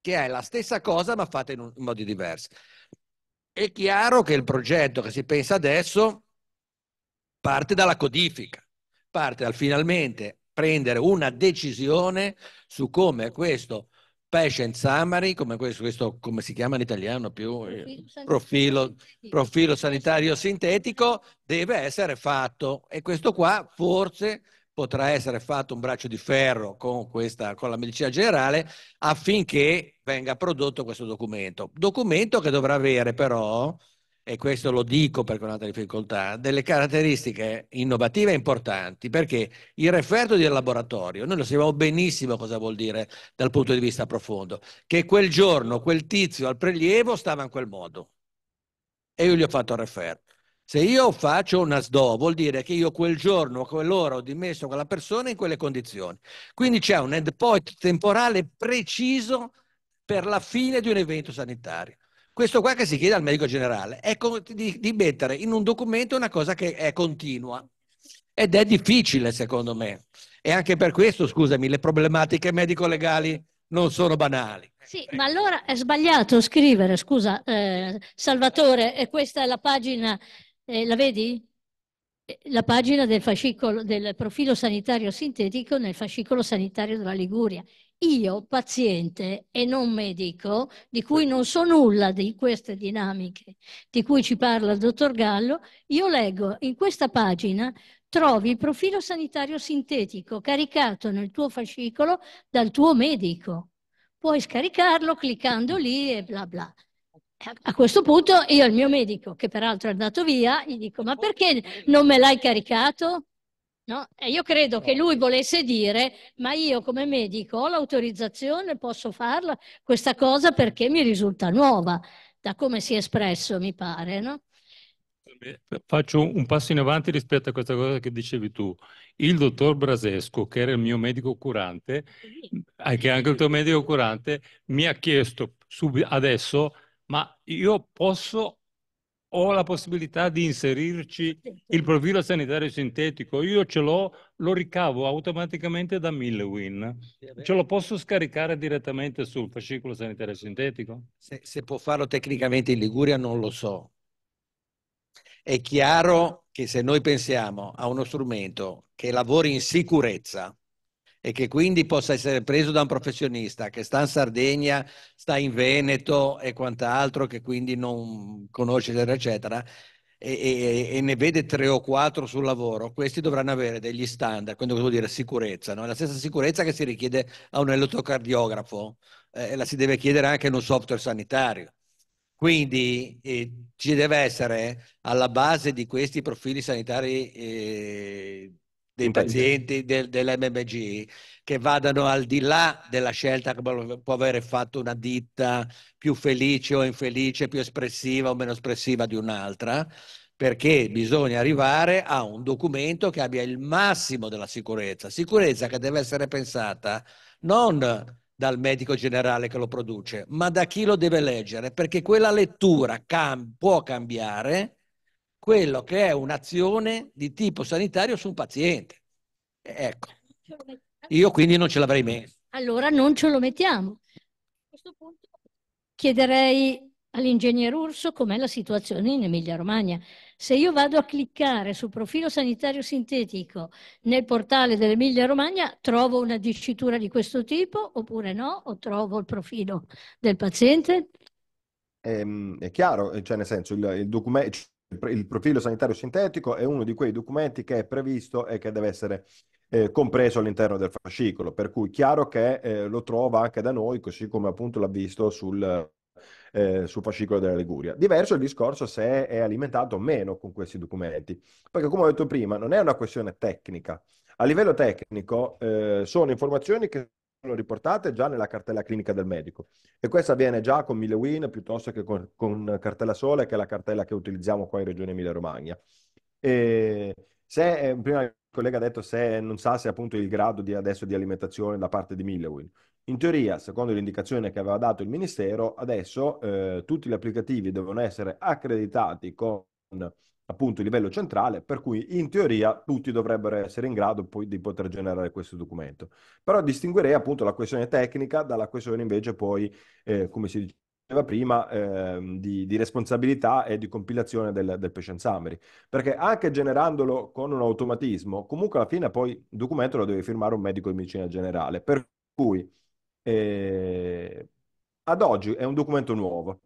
che è la stessa cosa ma fatta in, un, in modi diversi. È chiaro che il progetto che si pensa adesso parte dalla codifica parte dal finalmente prendere una decisione su come questo patient summary, come, questo, questo, come si chiama in italiano più, eh, profilo, profilo sanitario sintetico, deve essere fatto. E questo qua forse potrà essere fatto un braccio di ferro con, questa, con, la medicina generale affinché venga prodotto questo documento. Documento che dovrà avere però e questo lo dico perché è un'altra difficoltà, delle caratteristiche innovative importanti, perché il referto di laboratorio, noi lo sappiamo benissimo cosa vuol dire dal punto di vista profondo, che quel giorno quel tizio al prelievo stava in quel modo e io gli ho fatto il referto. Se io faccio una SDO vuol dire che io quel giorno, a quell'ora ho dimesso quella persona in quelle condizioni. Quindi c'è un endpoint temporale preciso per la fine di un evento sanitario questo qua che si chiede al medico generale è di, di mettere in un documento una cosa che è continua ed è difficile secondo me. E anche per questo, scusami, le problematiche medico-legali non sono banali. Sì, ma allora è sbagliato scrivere, scusa, eh, Salvatore, e questa è la pagina, eh, la vedi? La pagina del, fascicolo, del profilo sanitario sintetico nel fascicolo sanitario della Liguria io, paziente e non medico, di cui non so nulla di queste dinamiche di cui ci parla il dottor Gallo, io leggo in questa pagina trovi il profilo sanitario sintetico caricato nel tuo fascicolo dal tuo medico. Puoi scaricarlo cliccando lì e bla bla. A questo punto io al mio medico, che peraltro è andato via, gli dico ma perché non me l'hai caricato? No? E eh, io credo che lui volesse dire, ma io come medico ho l'autorizzazione, posso farla questa cosa perché mi risulta nuova, da come si è espresso, mi pare. No? Eh, faccio un passo in avanti rispetto a questa cosa che dicevi tu. Il dottor Brasesco, che era il mio medico curante, eh, che è anche il tuo medico curante, mi ha chiesto adesso, ma io posso ho la possibilità di inserirci il profilo sanitario sintetico, io ce l'ho, lo ricavo automaticamente da Millewin, ce lo posso scaricare direttamente sul fascicolo sanitario sintetico? Se, se può farlo tecnicamente in Liguria non lo so. È chiaro che se noi pensiamo a uno strumento che lavori in sicurezza, e che quindi possa essere preso da un professionista che sta in Sardegna, sta in Veneto e quant'altro, che quindi non conosce eccetera, e, e, e, ne vede tre o quattro sul lavoro, questi dovranno avere degli standard, quindi cosa vuol dire sicurezza, no? la stessa sicurezza che si richiede a un elettrocardiografo, eh, la si deve chiedere anche in un software sanitario. Quindi eh, ci deve essere alla base di questi profili sanitari eh, dei pazienti del, dell'MMG che vadano al di là della scelta che può avere fatto una ditta più felice o infelice, più espressiva o meno espressiva di un'altra, perché bisogna arrivare a un documento che abbia il massimo della sicurezza, sicurezza che deve essere pensata non dal medico generale che lo produce, ma da chi lo deve leggere, perché quella lettura cam- può cambiare quello che è un'azione di tipo sanitario su un paziente. Ecco, io quindi non ce l'avrei messo. Allora non ce lo mettiamo. A questo punto chiederei all'ingegnere Urso com'è la situazione in Emilia-Romagna. Se io vado a cliccare sul profilo sanitario sintetico nel portale dell'Emilia-Romagna, trovo una dicitura di questo tipo oppure no? O trovo il profilo del paziente? È, ehm, è chiaro, cioè nel senso, il, il documento il profilo sanitario sintetico è uno di quei documenti che è previsto e che deve essere eh, compreso all'interno del fascicolo, per cui chiaro che eh, lo trova anche da noi, così come appunto l'ha visto sul, eh, sul fascicolo della Liguria. Diverso il discorso se è alimentato o meno con questi documenti, perché come ho detto prima non è una questione tecnica. A livello tecnico eh, sono informazioni che riportate già nella cartella clinica del medico e questo avviene già con mille win piuttosto che con, con cartella sole che è la cartella che utilizziamo qua in regione Emilia Romagna e se eh, prima il collega ha detto se non sa se appunto il grado di adesso di alimentazione da parte di Millewin in teoria secondo l'indicazione che aveva dato il ministero adesso eh, tutti gli applicativi devono essere accreditati con appunto il livello centrale, per cui in teoria tutti dovrebbero essere in grado poi di poter generare questo documento. Però distinguerei appunto la questione tecnica dalla questione invece poi, eh, come si dice, prima eh, di, di, responsabilità e di compilazione del, del patient summary perché anche generandolo con un automatismo comunque alla fine poi il documento lo deve firmare un medico di medicina generale per cui eh, ad oggi è un documento nuovo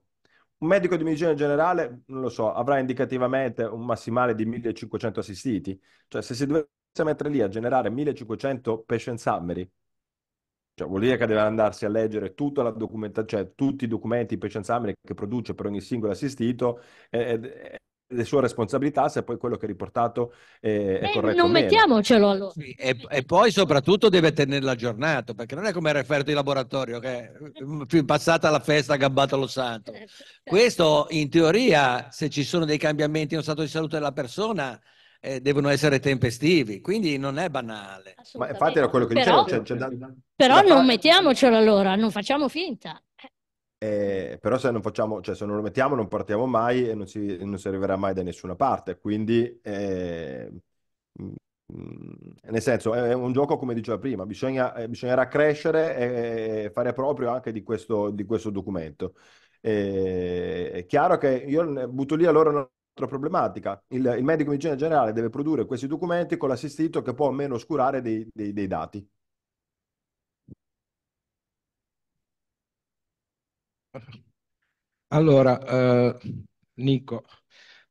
un medico di medicina generale, non lo so, avrà indicativamente un massimale di 1500 assistiti. Cioè, se si dovesse mettere lì a generare 1500 patient summary, cioè vuol dire che deve andarsi a leggere tutta la documentazione, cioè tutti i documenti patient summary che produce per ogni singolo assistito, ed, le sue responsabilità se poi quello che ha riportato eh, è, è corretto. Non mettiamocelo allora. Sì, e, e, poi soprattutto deve tenerla aggiornato perché non è come il referto di laboratorio che è passata la festa gabbato lo santo. Certo, certo. Questo in teoria se ci sono dei cambiamenti in stato di salute della persona eh, devono essere tempestivi, quindi non è banale. Ma infatti era quello che però, dicevo. Cioè, da, però da non mettiamocelo allora, non facciamo finta. Eh, però se non, facciamo, cioè se non lo mettiamo non partiamo mai e non si, non si arriverà mai da nessuna parte. Quindi, eh, nel senso, è un gioco come diceva prima, bisogna, eh, bisognerà crescere e fare proprio anche di questo, di questo documento. Eh, è chiaro che io butto lì allora un'altra problematica. Il, il medico in generale deve produrre questi documenti con l'assistito che può almeno oscurare dei, dei, dei dati. Allora, eh, Nico,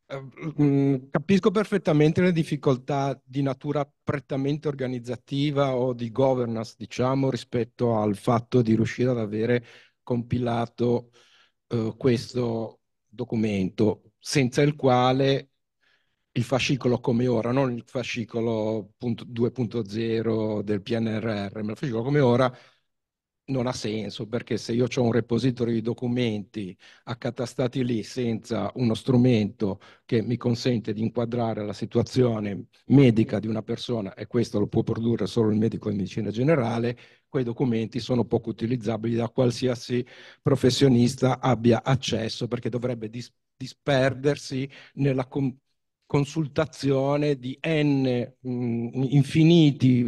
eh, mm, capisco perfettamente le difficoltà di natura prettamente organizzativa o di governance, diciamo, rispetto al fatto di riuscire ad avere compilato eh, questo documento, senza il quale il fascicolo come ora, non il fascicolo 2.0 del PNRR, ma il fascicolo come ora non ha senso perché se io ho un repository di documenti accatastati lì senza uno strumento che mi consente di inquadrare la situazione medica di una persona e questo lo può produrre solo il medico di medicina generale, quei documenti sono poco utilizzabili da qualsiasi professionista abbia accesso perché dovrebbe dis- disperdersi nella com- consultazione di n mh, mm, infiniti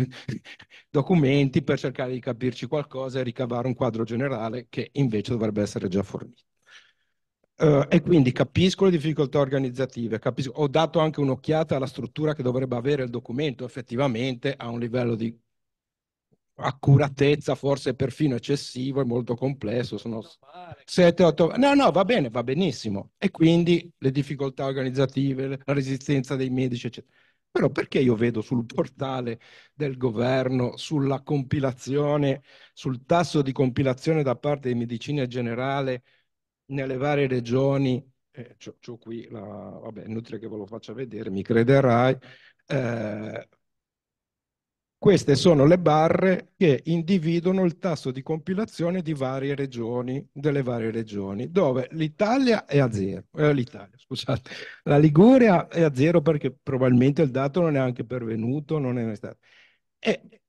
documenti per cercare di capirci qualcosa e ricavare un quadro generale che invece dovrebbe essere già fornito. Uh, e quindi capisco le difficoltà organizzative, capisco, ho dato anche un'occhiata alla struttura che dovrebbe avere il documento, effettivamente ha un livello di accuratezza forse perfino eccessivo e molto complesso. Sono 7, 8... No, no, va bene, va benissimo. E quindi le difficoltà organizzative, la resistenza dei medici, eccetera. Però perché io vedo sul portale del governo, sulla compilazione, sul tasso di compilazione da parte di medicina generale nelle varie regioni, eh, c'ho, qui la, vabbè, inutile che ve lo faccia vedere, mi crederai, eh, queste sono le barre che individuano il tasso di compilazione di varie regioni, delle varie regioni, dove l'Italia è a zero, eh, l'Italia, scusate, la Liguria è a zero perché probabilmente il dato non è anche pervenuto, non è mai stato. E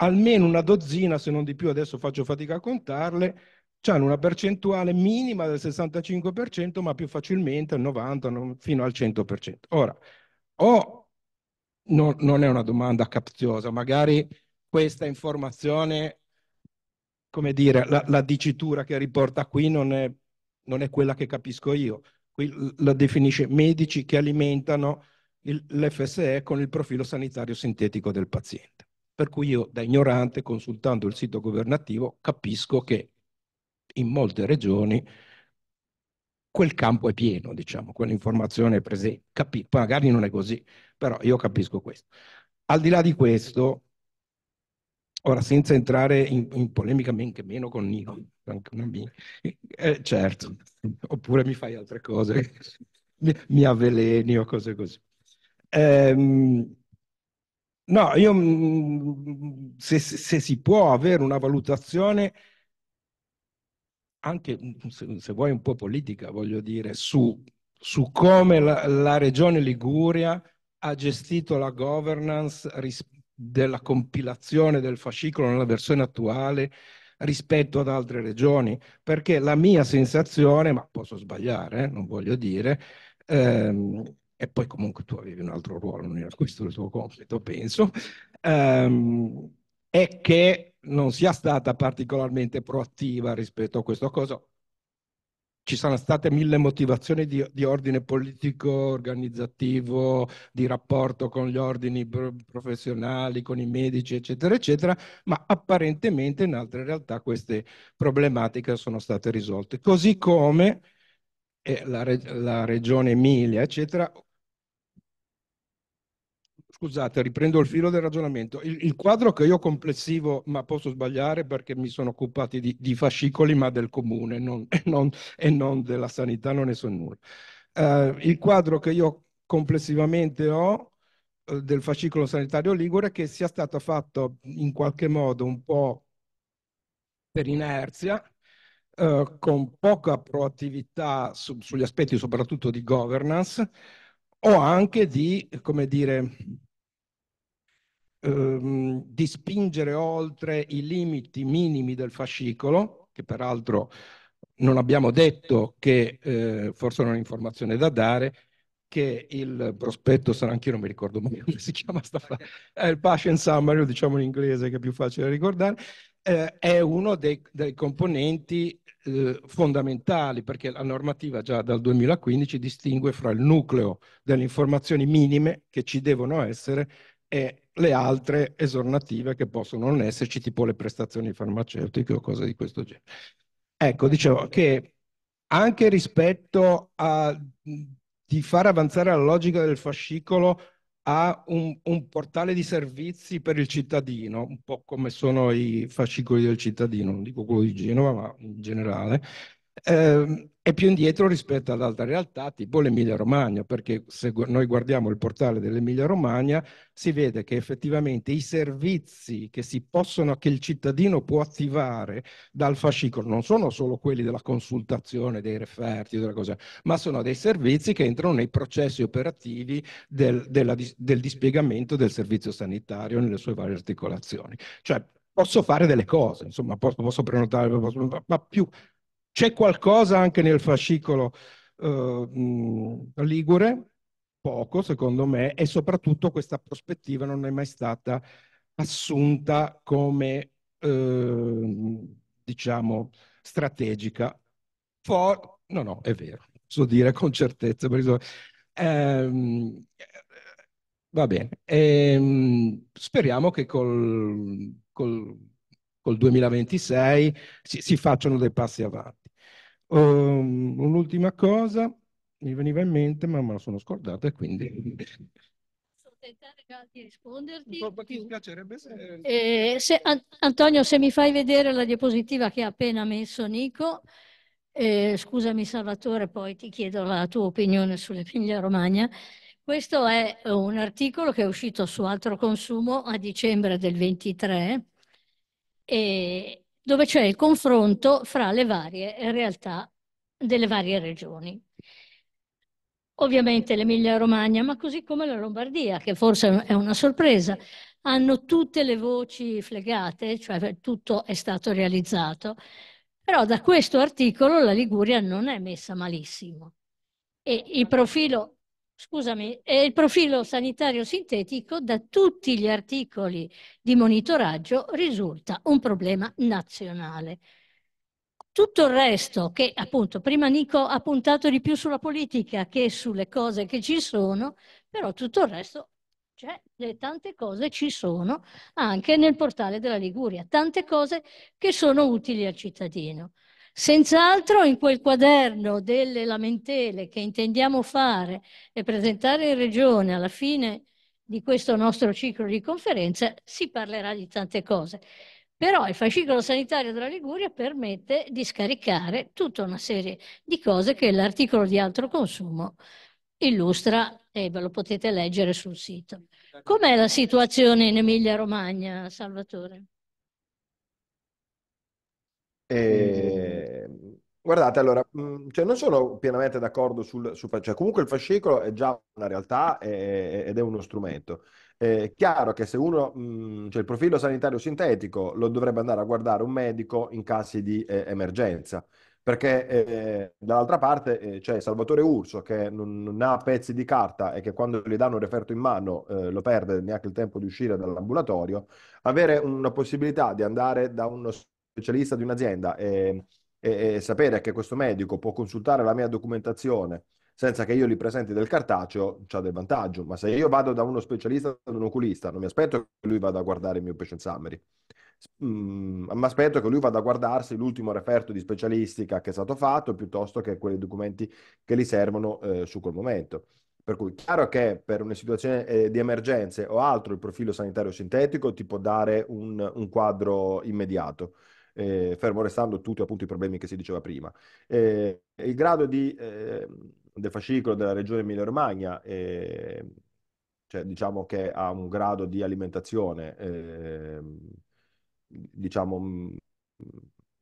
almeno una dozzina, se non di più, adesso faccio fatica a contarle, hanno una percentuale minima del 65%, ma più facilmente al 90% fino al 100%. Ora, o non, non è una domanda capziosa, magari questa informazione, come dire, la, la dicitura che riporta qui non è, non è, quella che capisco io. Qui la definisce medici che alimentano l'FSE con il profilo sanitario sintetico del paziente. Per cui io da ignorante, consultando il sito governativo, capisco che in molte regioni quel campo è pieno, diciamo, quell'informazione è presente. Capi- magari non è così, però io capisco questo. Al di là di questo, ora senza entrare in, in polemica men che meno con Nico, anche una mia, eh, certo, oppure mi fai altre cose, mi, mi avveleni o cose così. Ehm, no, io mm, mm, mm, se, se si può avere una valutazione anche mm, mm, se, se vuoi un po' politica, voglio dire, su, su come la, la, regione Liguria ha gestito la governance ris- della compilazione del fascicolo nella versione attuale rispetto ad altre regioni, perché la mia sensazione, ma posso sbagliare, eh, non voglio dire, ehm, e poi comunque tu avevi un altro ruolo, non era questo il tuo compito, penso, ehm, è che non sia stata particolarmente proattiva rispetto a questa cosa. Ci sono state mille motivazioni di, di ordine politico, organizzativo, di rapporto con gli ordini professionali, con i medici, eccetera, eccetera, ma apparentemente in altre realtà queste problematiche sono state risolte. Così come eh, la, la, regione Emilia, eccetera, scusate, riprendo il filo del ragionamento. Il, il, quadro che io complessivo, ma posso sbagliare perché mi sono occupati di, di fascicoli, ma del comune non, non, e, non, della sanità, non ne so nulla. Uh, il quadro che io complessivamente ho eh, del fascicolo sanitario Ligure è che sia stato fatto in qualche modo un po' per inerzia, uh, con poca proattività su, sugli aspetti soprattutto di governance, o anche di, come dire, ehm, di spingere oltre i limiti minimi del fascicolo, che peraltro non abbiamo detto che, eh, forse non è un'informazione da dare, che il prospetto sarà, anche io non mi ricordo mai come si chiama, sta, è il patient summary, diciamo in inglese che è più facile da ricordare, eh, è uno dei, dei componenti eh, fondamentali perché la normativa già dal 2015 distingue fra il nucleo delle informazioni minime che ci devono essere e le altre esornative che possono non esserci, tipo le prestazioni farmaceutiche o cose di questo genere. Ecco, dicevo che anche rispetto a di far avanzare la logica del fascicolo a un, un, portale di servizi per il cittadino, un po' come sono i fascicoli del cittadino, non dico quello di Genova, ma in generale, eh, è più indietro rispetto ad altre realtà tipo l'Emilia Romagna, perché se noi guardiamo il portale dell'Emilia Romagna si vede che effettivamente i servizi che, si possono, che il cittadino può attivare dal fascicolo non sono solo quelli della consultazione, dei referti, cosa, ma sono dei servizi che entrano nei processi operativi del, della, del dispiegamento del servizio sanitario nelle sue varie articolazioni. Cioè, posso fare delle cose, insomma, posso, posso prenotare, posso, ma più c'è qualcosa anche nel fascicolo eh, ligure, poco secondo me, e soprattutto questa prospettiva non è mai stata assunta come, eh, diciamo, strategica. For- no, no, è vero, so dire con certezza. Perché, ehm, va bene, ehm, speriamo che col, col, col 2026 si, si facciano dei passi avanti. Um, un'ultima cosa mi veniva in mente, ma me la sono scordata e quindi... Posso tentare di risponderti? se... Eh, se, an Antonio, se mi fai vedere la diapositiva che ha appena messo Nico, eh, scusami Salvatore, poi ti chiedo la tua opinione sull'Emilia Romagna. Questo è un articolo che è uscito su Altro Consumo a dicembre del 23 e, dove c'è il confronto fra le varie realtà delle varie regioni. Ovviamente l'Emilia-Romagna, ma così come la Lombardia, che forse è una sorpresa, hanno tutte le voci flegate, cioè tutto è stato realizzato, però da questo articolo la Liguria non è messa malissimo. E il profilo scusami, è il profilo sanitario sintetico da tutti gli articoli di monitoraggio risulta un problema nazionale. Tutto il resto, che appunto prima Nico ha puntato di più sulla politica che sulle cose che ci sono, però tutto il resto c'è, cioè, tante cose ci sono anche nel portale della Liguria, tante cose che sono utili al cittadino. Senz'altro in quel quaderno delle lamentele che intendiamo fare e presentare in Regione alla fine di questo nostro ciclo di conferenze si parlerà di tante cose. Però il fascicolo sanitario della Liguria permette di scaricare tutta una serie di cose che l'articolo di altro consumo illustra e ve lo potete leggere sul sito. Com'è la situazione in Emilia Romagna, Salvatore? Ehm, guardate, allora, mhmm, cioè non sono pienamente d'accordo sul, sul cioè comunque il fascicolo è già una realtà è, ed è uno strumento. Ehm, è chiaro che se uno, mhmm, cioè il profilo sanitario sintetico lo dovrebbe andare a guardare un medico in casi di eh, emergenza, perché eh, dall'altra parte eh, c'è Salvatore Urso che non, non, ha pezzi di carta e che quando gli danno un referto in mano eh, lo perde neanche il tempo di uscire dall'ambulatorio, avere una possibilità di andare da uno specialista di un'azienda e, e, e sapere che questo medico può consultare la mia documentazione senza che io gli presenti del cartaceo, c'ha del vantaggio. Ma se io vado da uno specialista, da un oculista, non mi aspetto che lui vada a guardare il mio patient summary. Mm, ma aspetto che lui vada a guardarsi l'ultimo referto di specialistica che è stato fatto piuttosto che quei documenti che gli servono eh, su quel momento. Per cui è chiaro che per una situazione eh, di emergenze o altro il profilo sanitario sintetico ti può dare un, un quadro immediato eh, fermo restando tutti appunto i problemi che si diceva prima. Eh, il grado di, ehm, del fascicolo della regione Emilia-Romagna ehm, cioè diciamo che ha un grado di alimentazione eh, diciamo mm,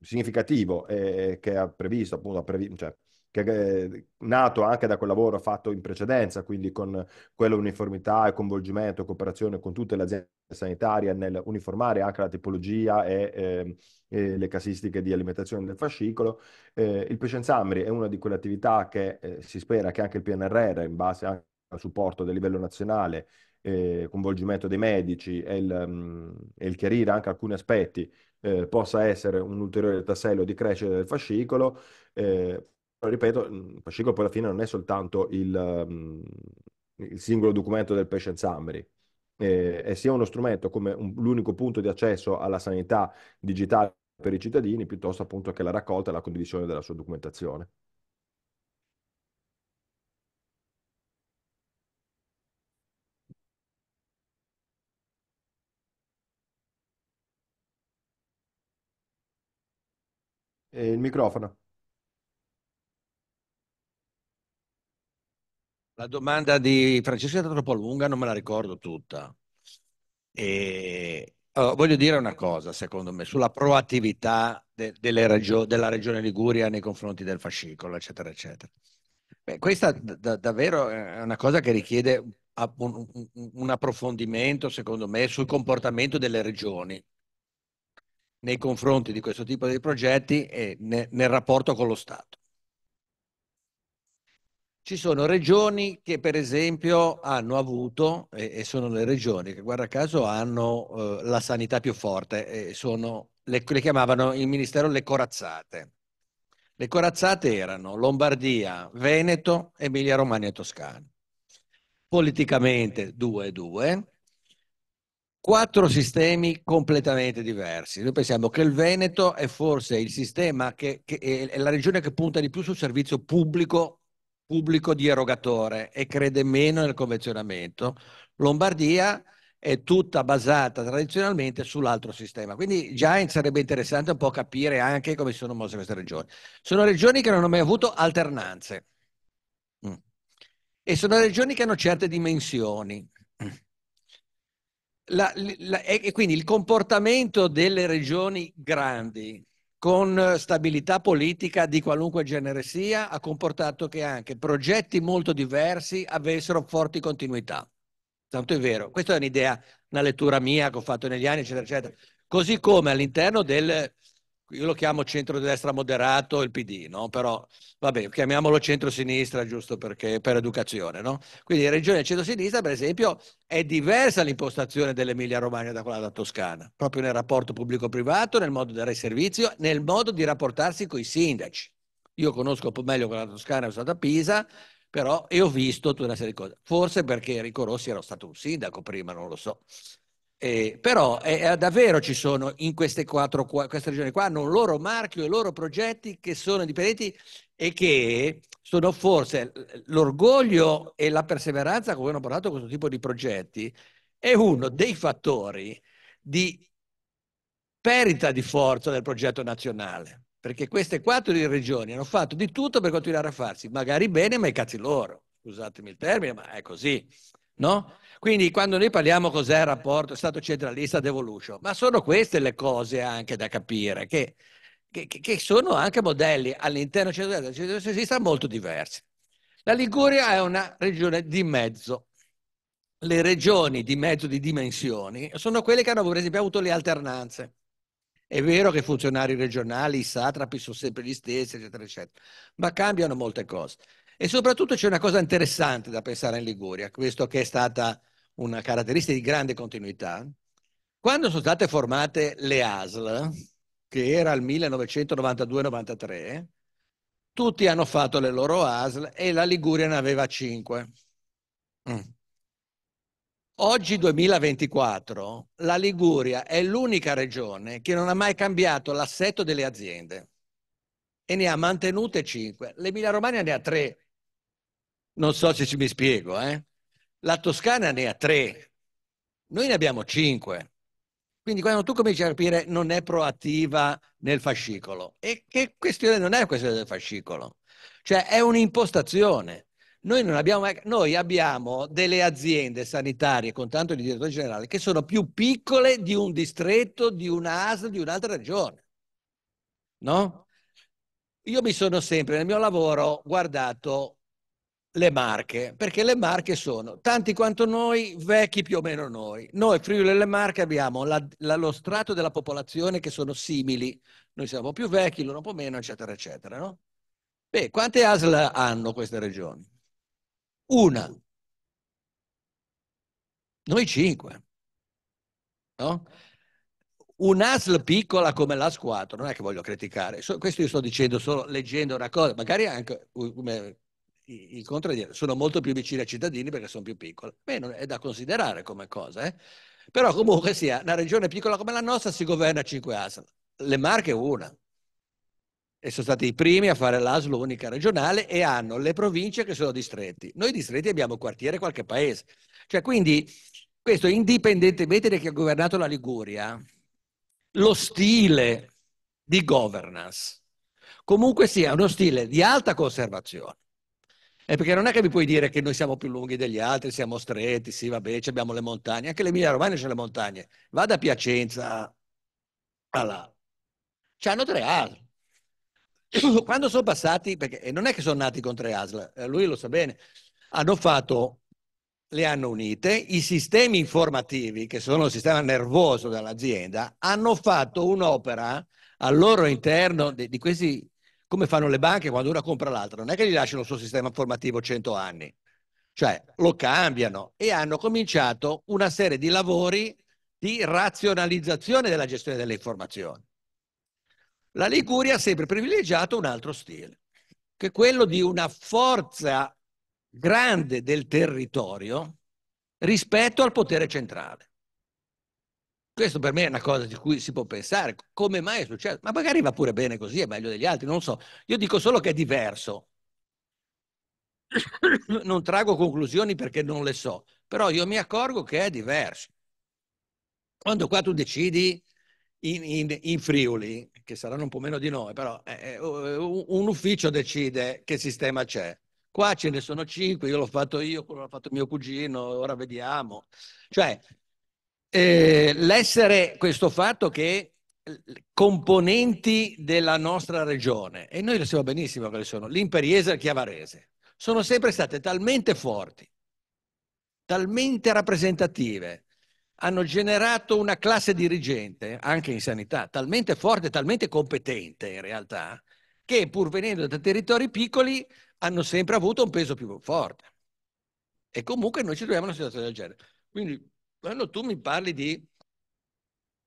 significativo eh, che ha previsto appunto ha previ- cioè, che è nato anche da quel lavoro fatto in precedenza, quindi con quella uniformità e coinvolgimento e cooperazione con tutte le aziende sanitarie nel uniformare anche la tipologia e, eh, e le casistiche di alimentazione del fascicolo. Eh, il Patient Summary è una di quelle attività che eh, si spera che anche il PNRR, in base anche al supporto del livello nazionale, eh, coinvolgimento dei medici e il, um, e il chiarire anche alcuni aspetti eh, possa essere un ulteriore tassello di crescita del fascicolo. Eh, ripeto, il mhmm, fascicolo poi alla fine non è soltanto il, mhmm, il singolo documento del patient summary, eh, è sia uno strumento come un, l'unico punto di accesso alla sanità digitale per i cittadini, piuttosto appunto che la raccolta e la condivisione della sua documentazione. Eh, il microfono. La domanda di Francesco è stata troppo lunga, non me la ricordo tutta. E, allora, voglio dire una cosa, secondo me, sulla proattività de, regio, della regione Liguria nei confronti del fascicolo, eccetera, eccetera. Beh, questa da, davvero è una cosa che richiede un, un, un approfondimento, secondo me, sul comportamento delle regioni nei confronti di questo tipo di progetti e ne, nel rapporto con lo Stato. Ci sono regioni che per esempio hanno avuto, e, sono le regioni che guarda caso hanno eh, la sanità più forte, sono, le, le chiamavano il Ministero le corazzate. Le corazzate erano Lombardia, Veneto, Emilia-Romagna e Toscana. Politicamente due e due. quattro sistemi completamente diversi. Noi pensiamo che il Veneto è forse il sistema che, che è la regione che punta di più sul servizio pubblico pubblico di erogatore e crede meno nel convenzionamento. Lombardia è tutta basata tradizionalmente sull'altro sistema. Quindi già sarebbe interessante un po' capire anche come si sono mosse queste regioni. Sono regioni che non hanno mai avuto alternanze mm. e sono regioni che hanno certe dimensioni. La, la, e quindi il comportamento delle regioni grandi con stabilità politica di qualunque genere sia, ha comportato che anche progetti molto diversi avessero forti continuità. Tanto è vero, questa è un'idea, una lettura mia che ho fatto negli anni, eccetera, eccetera. Così come all'interno del, io lo chiamo centro-destra moderato il PD, no? però vabbè, chiamiamolo centro-sinistra giusto perché, per educazione. No? Quindi in regione centro-sinistra, per esempio, è diversa l'impostazione dell'Emilia-Romagna da quella della Toscana, proprio nel rapporto pubblico-privato, nel modo di dare servizio, nel modo di rapportarsi con i sindaci. Io conosco un po' meglio quella Toscana, sono stata a Pisa, però e ho visto tutta una serie di cose. Forse perché Enrico Rossi era stato un sindaco prima, non lo so. Eh, però eh, eh, davvero ci sono in queste quattro queste regioni qua hanno un loro marchio e i loro progetti che sono indipendenti e che sono forse l'orgoglio e la perseveranza con cui hanno portato questo tipo di progetti è uno dei fattori di perdita di forza del progetto nazionale perché queste quattro regioni hanno fatto di tutto per continuare a farsi magari bene ma i cazzi loro scusatemi il termine ma è così no? Quindi quando noi parliamo cos'è il rapporto Stato centralista devolution, ma sono queste le cose anche da capire, che, che, che sono anche modelli all'interno del centro centrosinistra molto diversi. La Liguria è una regione di mezzo. Le regioni di mezzo di dimensioni sono quelle che hanno per esempio avuto le alternanze. È vero che i funzionari regionali, i satrapi sono sempre gli stessi, eccetera, eccetera, ma cambiano molte cose. E soprattutto c'è una cosa interessante da pensare in Liguria, questo che è stata una caratteristica di grande continuità. Quando sono state formate le ASL, che era il 1992-93, tutti hanno fatto le loro ASL e la Liguria ne aveva 5. Mm. Oggi 2024 la Liguria è l'unica regione che non ha mai cambiato l'assetto delle aziende e ne ha mantenute 5. L'Emilia Romagna ne ha 3 non so se ci mi spiego, eh? La Toscana ne ha tre, noi ne abbiamo cinque. Quindi quando tu cominci a capire non è proattiva nel fascicolo, e che questione non è questione del fascicolo, cioè è un'impostazione. Noi, non abbiamo, mai... noi abbiamo delle aziende sanitarie con tanto di direttore generale che sono più piccole di un distretto, di una di un'altra regione. No? Io mi sono sempre nel mio lavoro guardato le Marche, perché le Marche sono tanti quanto noi, vecchi più o meno noi. Noi, Friuli e le Marche, abbiamo la, la, lo strato della popolazione che sono simili. Noi siamo più vecchi, loro un po' meno, eccetera, eccetera. No? Beh, quante ASL hanno queste regioni? Una. Noi cinque. No? Un'ASL piccola come l'AS4, non è che voglio criticare, questo io sto dicendo solo leggendo una cosa, magari anche i, i sono molto più vicini ai cittadini perché sono più piccole. Beh, non, è da considerare come cosa, eh? però comunque sia, una regione piccola come la nostra si governa a 5 ASL, le Marche una. E sono stati i primi a fare l'ASL unica regionale e hanno le province che sono distretti. Noi distretti abbiamo quartiere qualche paese. Cioè, quindi, questo indipendentemente da chi ha governato la Liguria, lo stile di governance comunque sia uno stile di alta conservazione eh, perché non è che mi puoi dire che noi siamo più lunghi degli altri, siamo stretti, sì, vabbè, abbiamo le montagne, anche l'Emilia Romagna c'è le montagne. Vada a Piacenza, alla... c'hanno tre ASL. Quando sono passati, perché non è che sono nati con tre ASL, eh, lui lo sa bene, hanno fatto, le hanno unite, i sistemi informativi, che sono il sistema nervoso dell'azienda, hanno fatto un'opera al loro interno di, di questi come fanno le banche quando una compra l'altra, non è che gli lasciano il suo sistema formativo 100 anni, cioè lo cambiano e hanno cominciato una serie di lavori di razionalizzazione della gestione delle informazioni. La Liguria ha sempre privilegiato un altro stile, che è quello di una forza grande del territorio rispetto al potere centrale. Questo per me è una cosa di cui si può pensare. Come mai è successo? Ma magari va pure bene così, è meglio degli altri, non so. Io dico solo che è diverso. non trago conclusioni perché non le so, però io mi accorgo che è diverso. Quando qua tu decidi in, in, in Friuli, che saranno un po' meno di noi, però eh, eh un ufficio decide che sistema c'è qua ce ne sono cinque, io l'ho fatto io, quello l'ha fatto mio cugino, ora vediamo. Cioè, eh, l'essere questo fatto che eh, componenti della nostra regione, e noi lo sappiamo benissimo quali sono, l'imperiese e il chiavarese, sono sempre state talmente forti, talmente rappresentative, hanno generato una classe dirigente, anche in sanità, talmente forte, talmente competente in realtà, che pur venendo da territori piccoli hanno sempre avuto un peso più forte. E comunque noi ci troviamo in una situazione del genere. Quindi quando tu mi parli di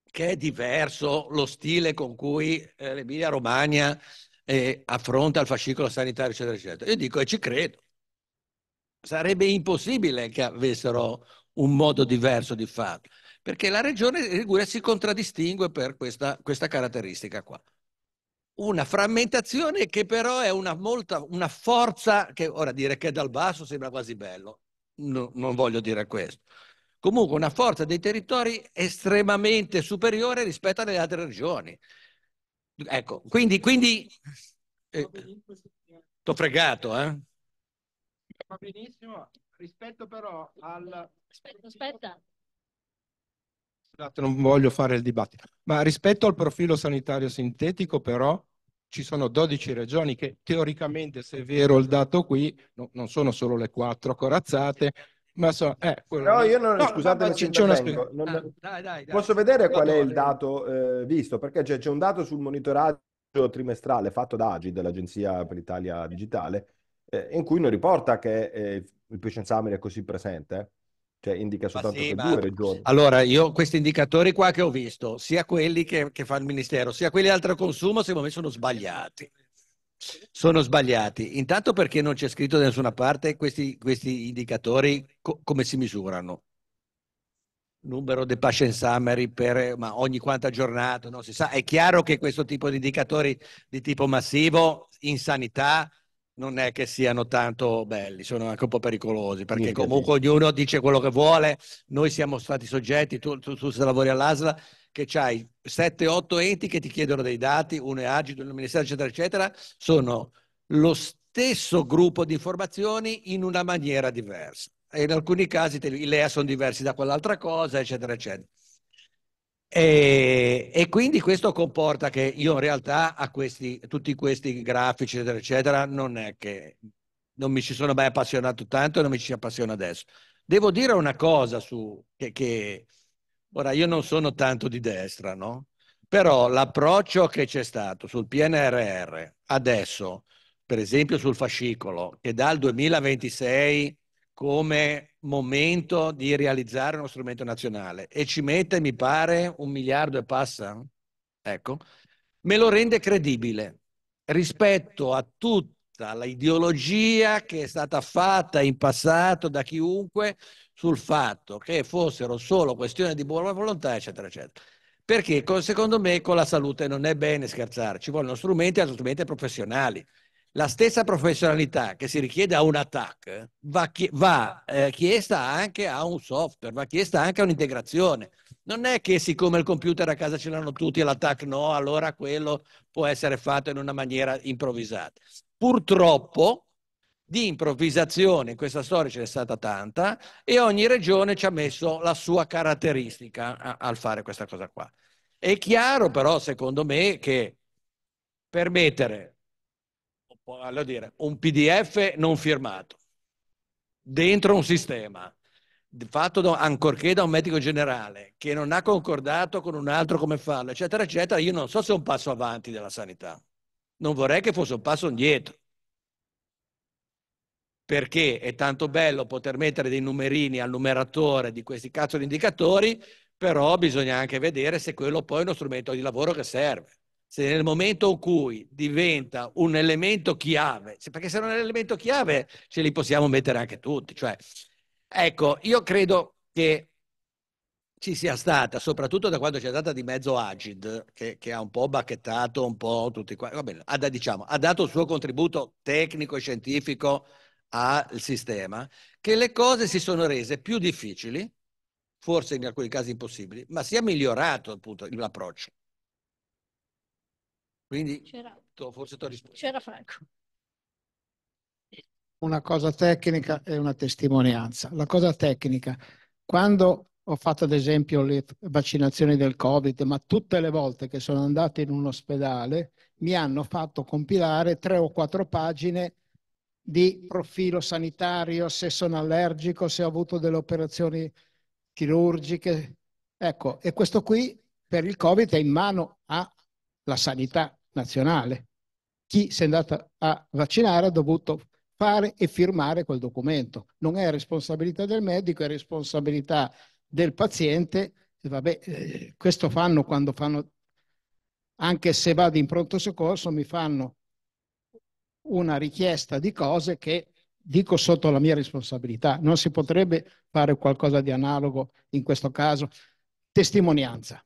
che è diverso lo stile con cui eh, l'Emilia Romagna eh, affronta il fascicolo sanitario, eccetera, eccetera, io dico e ci credo. Sarebbe impossibile che avessero un modo diverso di farlo, perché la regione Liguria si contraddistingue per questa, questa caratteristica qua una frammentazione che però è una, molta, una, forza che ora dire che dal basso sembra quasi bello, no, non voglio dire questo, comunque una forza dei territori estremamente superiore rispetto alle altre regioni. Ecco, quindi, quindi eh, t'ho fregato, eh? Va benissimo, rispetto però al... Aspetta, aspetta. Scusate, non voglio fare il dibattito, ma rispetto al profilo sanitario sintetico però ci sono 12 regioni che teoricamente, se è vero il dato qui, no, non sono solo le quattro corazzate, ma so, eh, Però io non, no, scusatemi se c'è intervengo. Una... Non... Ah, dai, dai, dai. Posso vedere qual è il eh. dato eh, visto? Perché c'è, c'è un dato sul monitoraggio trimestrale fatto da AGI, dell'Agenzia per l'Italia Digitale, eh, in cui non riporta che eh, il patient summary è così presente. Eh. Cioè indica soltanto sì, due regioni. Allora, io questi indicatori qua che ho visto, sia quelli che, che fa il Ministero, sia quelli di altro consumo, secondo me sono sbagliati sono sbagliati. Intanto perché non c'è scritto da nessuna parte questi, questi indicatori co- come si misurano. Numero dei patient summary per ma ogni quanta giornata, non si sa. È chiaro che questo tipo di indicatori di tipo massivo in sanità non è che siano tanto belli, sono anche un po' pericolosi, perché Niente comunque ognuno dice quello che vuole, noi siamo stati soggetti, tu, tu, tu se lavori all'ASLA, che hai 7-8 enti che ti chiedono dei dati, uno è Agito, il Ministero, eccetera, eccetera, sono lo stesso gruppo di informazioni in una maniera diversa. E in alcuni casi i LEA sono diversi da quell'altra cosa, eccetera, eccetera. E, e, quindi questo comporta che io in realtà a questi, tutti questi grafici, eccetera, eccetera, non è che non mi ci sono mai appassionato tanto e non mi ci appassiono adesso. Devo dire una cosa su, che, che Ora, io non sono tanto di destra, no? Però l'approccio che c'è stato sul PNRR adesso, per esempio sul fascicolo, che dal 2026 come momento di realizzare uno strumento nazionale e ci mette, mi pare, un miliardo e passa, ecco, me lo rende credibile rispetto a tutta l'ideologia che è stata fatta in passato da chiunque sul fatto che fossero solo questioni di buona volontà, eccetera, eccetera. Perché secondo me con la salute non è bene scherzare, ci vogliono strumenti assolutamente professionali. La stessa professionalità che si richiede a un attack va, chi- va eh, chiesta anche a un software, va chiesta anche a un'integrazione. Non è che siccome il computer a casa ce l'hanno tutti e l'attack no, allora quello può essere fatto in una maniera improvvisata. Purtroppo di improvvisazione in questa storia ce n'è stata tanta e ogni regione ci ha messo la sua caratteristica al fare questa cosa qua. È chiaro però, secondo me, che permettere allora dire, un PDF non firmato dentro un sistema fatto da, ancorché da un medico generale che non ha concordato con un altro come farlo, eccetera, eccetera, io non so se è un passo avanti della sanità. Non vorrei che fosse un passo indietro perché è tanto bello poter mettere dei numerini al numeratore di questi cazzo di indicatori, però bisogna anche vedere se quello poi è uno strumento di lavoro che serve. Se nel momento in cui diventa un elemento chiave, perché se non è un elemento chiave ce li possiamo mettere anche tutti. Cioè, ecco, io credo che ci sia stata, soprattutto da quando c'è stata di mezzo Agid, che, che ha un po' bacchettato un po' tutti qua, bene, ha, diciamo, ha dato il suo contributo tecnico e scientifico al sistema che le cose si sono rese più difficili, forse in alcuni casi impossibili, ma si è migliorato appunto l'approccio. Quindi to, forse ti ho risposto. C'era Franco. Una cosa tecnica e una testimonianza. La cosa tecnica, quando ho fatto ad esempio le vaccinazioni del Covid, ma tutte le volte che sono andato in un ospedale mi hanno fatto compilare tre o quattro pagine di profilo sanitario, se sono allergico, se ho avuto delle operazioni chirurgiche. Ecco, e questo qui per il Covid è in mano alla sanità nazionale. Chi si è andato a vaccinare ha dovuto fare e firmare quel documento. Non è responsabilità del medico, è responsabilità del paziente. vabbè, eh, questo fanno quando fanno, anche se vado in pronto soccorso, mi fanno una richiesta di cose che dico sotto la mia responsabilità. Non si potrebbe fare qualcosa di analogo in questo caso. Testimonianza.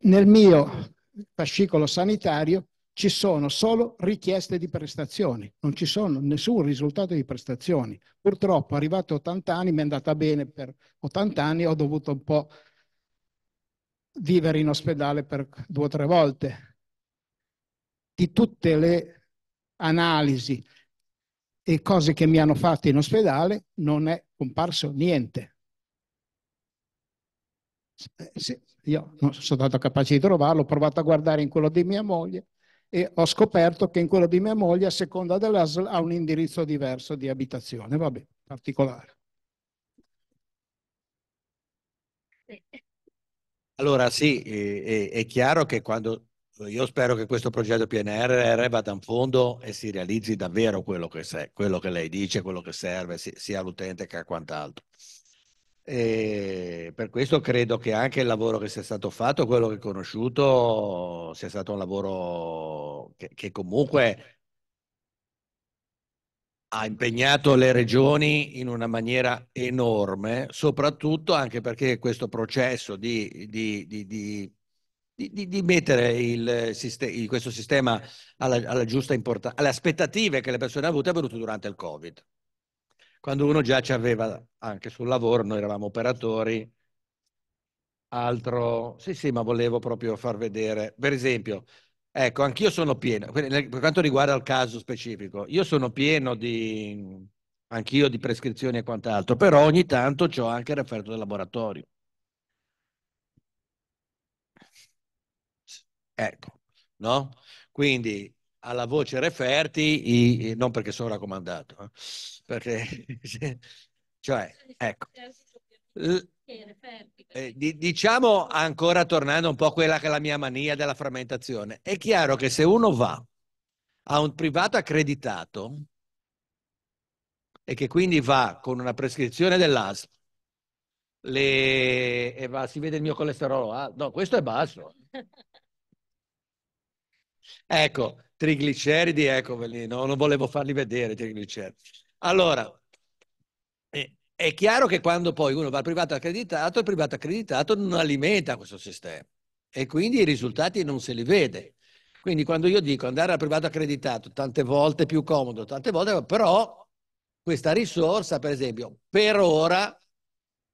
Nel mio fascicolo sanitario ci sono solo richieste di prestazioni, non ci sono nessun risultato di prestazioni. Purtroppo, arrivato a 80 anni, mi è andata bene per 80 anni, ho dovuto un po' vivere in ospedale per due o tre volte. Di tutte le analisi e cose che mi hanno fatto in ospedale, non è comparso niente. Sì, io non sono stato capace di trovarlo, ho provato a guardare in quello di mia moglie e ho scoperto che in quello di mia moglie, a seconda dell'ASL, ha un indirizzo diverso di abitazione, vabbè, particolare. Allora sì, eh, è, è, chiaro che quando io spero che questo progetto PNRR vada in fondo e si realizzi davvero quello che, se, quello che lei dice, quello che serve sia all'utente che a quant'altro. E per questo credo che anche il lavoro che sia stato fatto, quello che è conosciuto, sia stato un lavoro che, che comunque ha impegnato le regioni in una maniera enorme, soprattutto anche perché questo processo di, di, di, di di, di, di mettere il, il, questo sistema alla, alla giusta importanza, alle aspettative che le persone hanno avuto durante il Covid. Quando uno già ci aveva anche sul lavoro, noi eravamo operatori, altro... Sì, sì, ma volevo proprio far vedere, per esempio, ecco, anch'io sono pieno, per quanto riguarda il caso specifico, io sono pieno di, anch'io di prescrizioni e quant'altro, però ogni tanto ho anche il referto del laboratorio. Ecco, no? Quindi alla voce referti, i, non perché sono raccomandato, eh? perché, cioè, ecco. Eh, diciamo ancora tornando un po' a quella che è la mia mania della frammentazione, è chiaro che se uno va a un privato accreditato e che quindi va con una prescrizione dell'ASL le... e va, si vede il mio colesterolo, ah, no, questo è basso. Ecco, trigliceridi, eccoli, no? non volevo farli vedere trigliceridi. Allora, eh, è chiaro che quando poi uno va al privato accreditato, il privato accreditato non alimenta questo sistema e quindi i risultati non se li vede. Quindi quando io dico andare al privato accreditato, tante volte è più comodo, tante volte, però questa risorsa, per esempio, per ora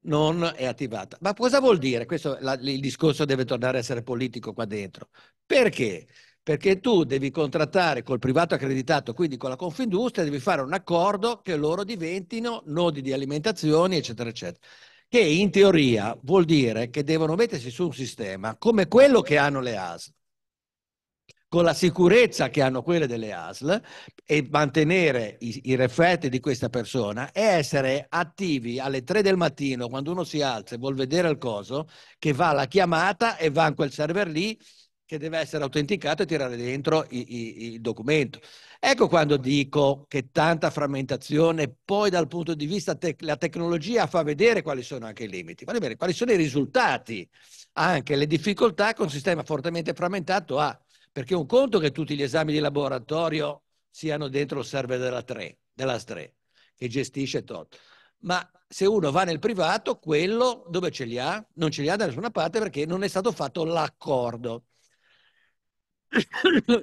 non è attivata. Ma cosa vuol dire? Questo la, il discorso deve tornare a essere politico qua dentro. Perché? perché tu devi contrattare col privato accreditato, quindi con la Confindustria, devi fare un accordo che loro diventino nodi di alimentazioni, eccetera, eccetera. Che in teoria vuol dire che devono mettersi su un sistema come quello che hanno le ASL, con la sicurezza che hanno quelle delle ASL e mantenere i, i referti di questa persona e essere attivi alle tre del mattino quando uno si alza e vuol vedere il coso, che va la chiamata e va in quel server lì che deve essere autenticato e tirare dentro il documento. Ecco quando dico che tanta frammentazione, poi dal punto di vista della la tecnologia fa vedere quali sono anche i limiti, vale bene, quali sono i risultati, anche le difficoltà che un sistema fortemente frammentato ha, perché un conto che tutti gli esami di laboratorio siano dentro il server della, 3, della STRE, che gestisce tot. Ma se uno va nel privato, quello dove ce li ha? Non ce li ha da nessuna parte perché non è stato fatto l'accordo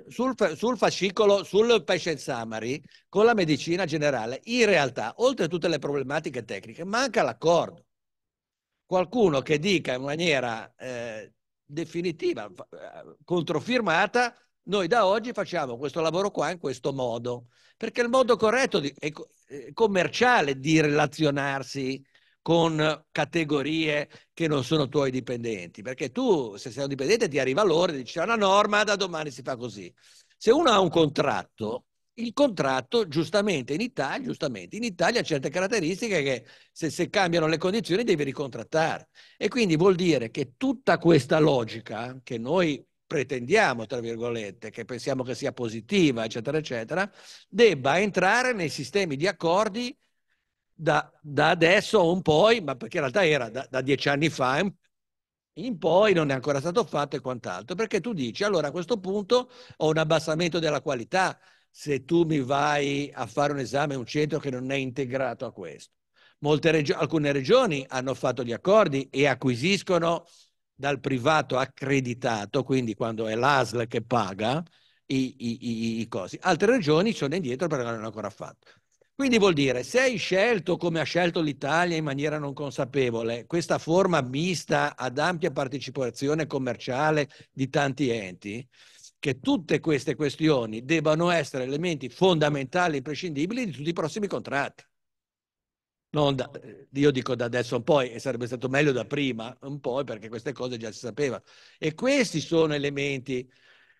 sul, sul, fascicolo, sul patient summary, con la medicina generale, in realtà, oltre a tutte le problematiche tecniche, manca l'accordo. Qualcuno che dica in maniera eh, definitiva, eh, controfirmata, noi da oggi facciamo questo lavoro qua in questo modo, perché il modo corretto di, è, è commerciale di relazionarsi con categorie che non sono tuoi dipendenti, perché tu se sei un dipendente ti arriva l'ora e dici c'è una norma, da domani si fa così. Se uno ha un contratto, il contratto giustamente in Italia, giustamente in Italia ha certe caratteristiche che se, se cambiano le condizioni devi ricontrattare. E quindi vuol dire che tutta questa logica che noi pretendiamo, tra virgolette, che pensiamo che sia positiva, eccetera, eccetera, debba entrare nei sistemi di accordi da, da adesso un poi, ma perché in realtà era da, da dieci anni fa in poi non è ancora stato fatto e quant'altro, perché tu dici allora a questo punto ho un abbassamento della qualità se tu mi vai a fare un esame in un centro che non è integrato a questo. Regio- alcune regioni hanno fatto gli accordi e acquisiscono dal privato accreditato, quindi quando è l'ASL che paga i, i, i, i cosi. Altre regioni sono indietro perché non hanno ancora fatto. Quindi vuol dire, se hai scelto, come ha scelto l'Italia in maniera non consapevole, questa forma mista ad ampia partecipazione commerciale di tanti enti, che tutte queste questioni debbano essere elementi fondamentali e imprescindibili di tutti i prossimi contratti. Da, eh, io dico da adesso un po', e sarebbe stato meglio da prima un po', perché queste cose già si sapevano. E questi sono elementi,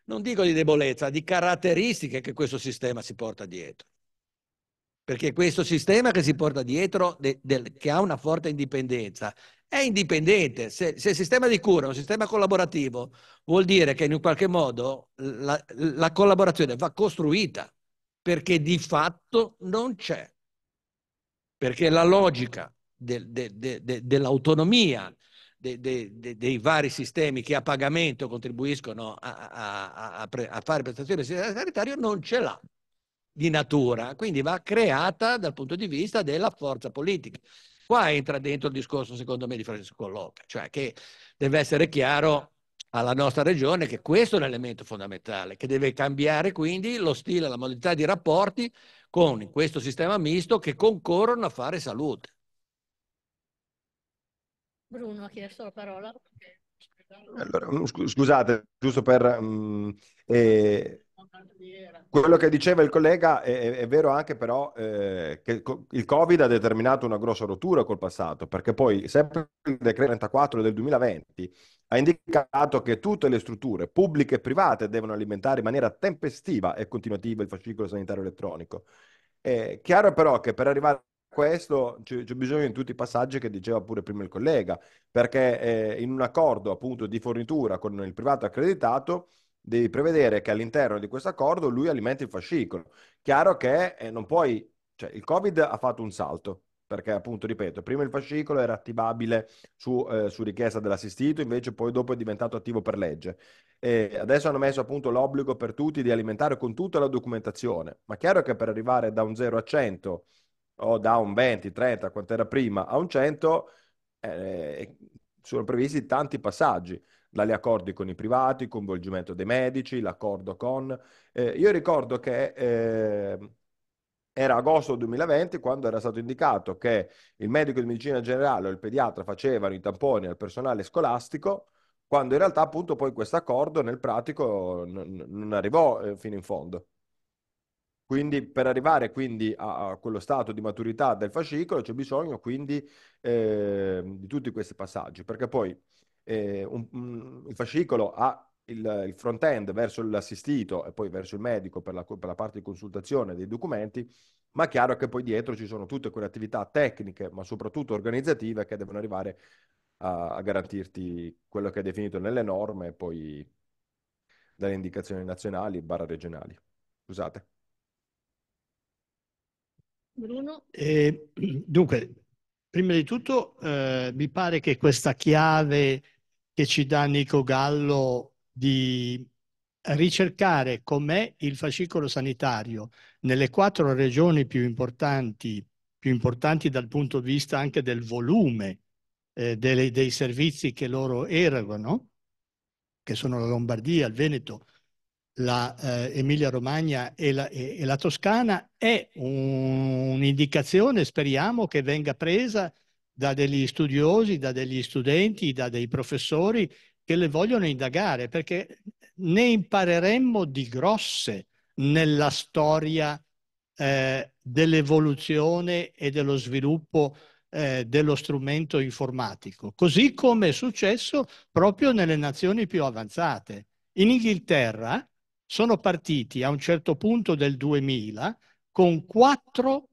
non dico di debolezza, di caratteristiche che questo sistema si porta dietro perché questo sistema che si porta dietro, de, de, che ha una forte indipendenza, è indipendente. Se, se, il sistema di cura è un sistema collaborativo, vuol dire che in un qualche modo la, la collaborazione va costruita, perché di fatto non c'è. Perché la logica de, dell'autonomia dei vari sistemi che a pagamento contribuiscono a, a, a, a fare prestazioni sanitarie non ce l'ha di natura, quindi va creata dal punto di vista della forza politica. Qua entra dentro il discorso, secondo me, di Francesco Colloca, cioè che deve essere chiaro alla nostra regione che questo è un elemento fondamentale, che deve cambiare quindi lo stile, la modalità di rapporti con questo sistema misto che concorrono a fare salute. Bruno ha chiesto la parola. Allora, scusate, giusto per... Mm, eh, quello che diceva il collega è, è vero anche però eh, che il Covid ha determinato una grossa rottura col passato, perché poi sempre il decreto 34 del 2020 ha indicato che tutte le strutture pubbliche e private devono alimentare in maniera tempestiva e continuativa il fascicolo sanitario elettronico. È chiaro però che per arrivare a questo c'è, bisogno in tutti i passaggi che diceva pure prima il collega, perché eh, in un accordo appunto di fornitura con il privato accreditato devi prevedere che all'interno di questo accordo lui alimenti il fascicolo. Chiaro che eh, non puoi, cioè il Covid ha fatto un salto, perché appunto, ripeto, prima il fascicolo era attivabile su, eh, su richiesta dell'assistito, invece poi dopo è diventato attivo per legge. E adesso hanno messo appunto l'obbligo per tutti di alimentare con tutta la documentazione, ma chiaro che per arrivare da un 0 a 100 o da un 20, 30, quant'era prima, a un 100, eh, sono previsti tanti passaggi dagli accordi con i privati, coinvolgimento dei medici, l'accordo con... Eh, io ricordo che eh, era agosto 2020 quando era stato indicato che il medico di medicina generale o il pediatra facevano i tamponi al personale scolastico, quando in realtà appunto poi questo accordo nel pratico n- non arrivò eh, fino in fondo. Quindi per arrivare quindi a, a, quello stato di maturità del fascicolo c'è bisogno quindi eh, di tutti questi passaggi, perché poi eh, un, un, il fascicolo ha il, il front-end verso l'assistito e poi verso il medico per la, per la parte di consultazione dei documenti, ma è chiaro che poi dietro ci sono tutte quelle attività tecniche, ma soprattutto organizzative, che devono arrivare a, a garantirti quello che è definito nelle norme e poi dalle indicazioni nazionali barra regionali. Scusate. Bruno? Eh, dunque, prima di tutto eh, mi pare che questa chiave che ci dà Nico Gallo di ricercare com'è il fascicolo sanitario nelle quattro regioni più importanti, più importanti dal punto di vista anche del volume eh, dei, dei servizi che loro erogano, che sono la Lombardia, il Veneto, la eh, Romagna e e, e la Toscana, è un'indicazione, speriamo, che venga presa da degli studiosi, da degli studenti, da dei professori che le vogliono indagare, perché ne impareremmo di grosse nella storia eh, dell'evoluzione e dello sviluppo eh, dello strumento informatico, così come è successo proprio nelle nazioni più avanzate. In Inghilterra sono partiti a un certo punto del 2000 con quattro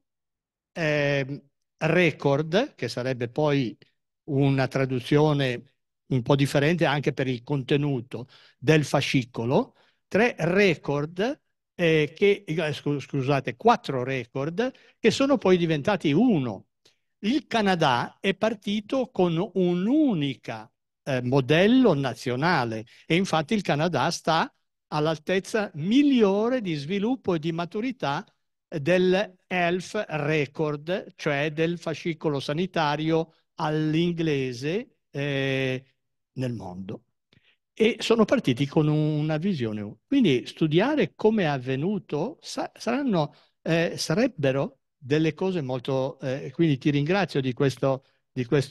eh, record, che sarebbe poi una traduzione un po' differente anche per il contenuto del fascicolo, tre record eh, che, eh, scusate, quattro record che sono poi diventati uno. Il Canada è partito con un'unica eh, modello nazionale e infatti il Canada sta all'altezza migliore di sviluppo e di maturità del health record, cioè del fascicolo sanitario all'inglese eh, nel mondo. E sono partiti con una visione. Quindi studiare come è avvenuto sa- saranno, eh, sarebbero delle cose molto... Eh, quindi ti ringrazio di questa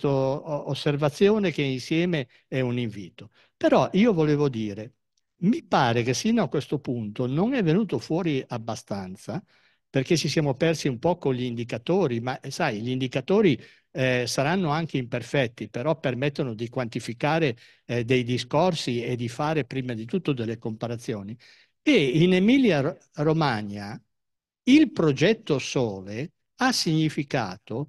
osservazione che insieme è un invito. Però io volevo dire, mi pare che sino a questo punto non è venuto fuori abbastanza perché ci siamo persi un po' con gli indicatori, ma eh, sai, gli indicatori eh, saranno anche imperfetti, però permettono di quantificare eh, dei discorsi e di fare prima di tutto delle comparazioni. E in Emilia-Romagna il progetto Sole ha significato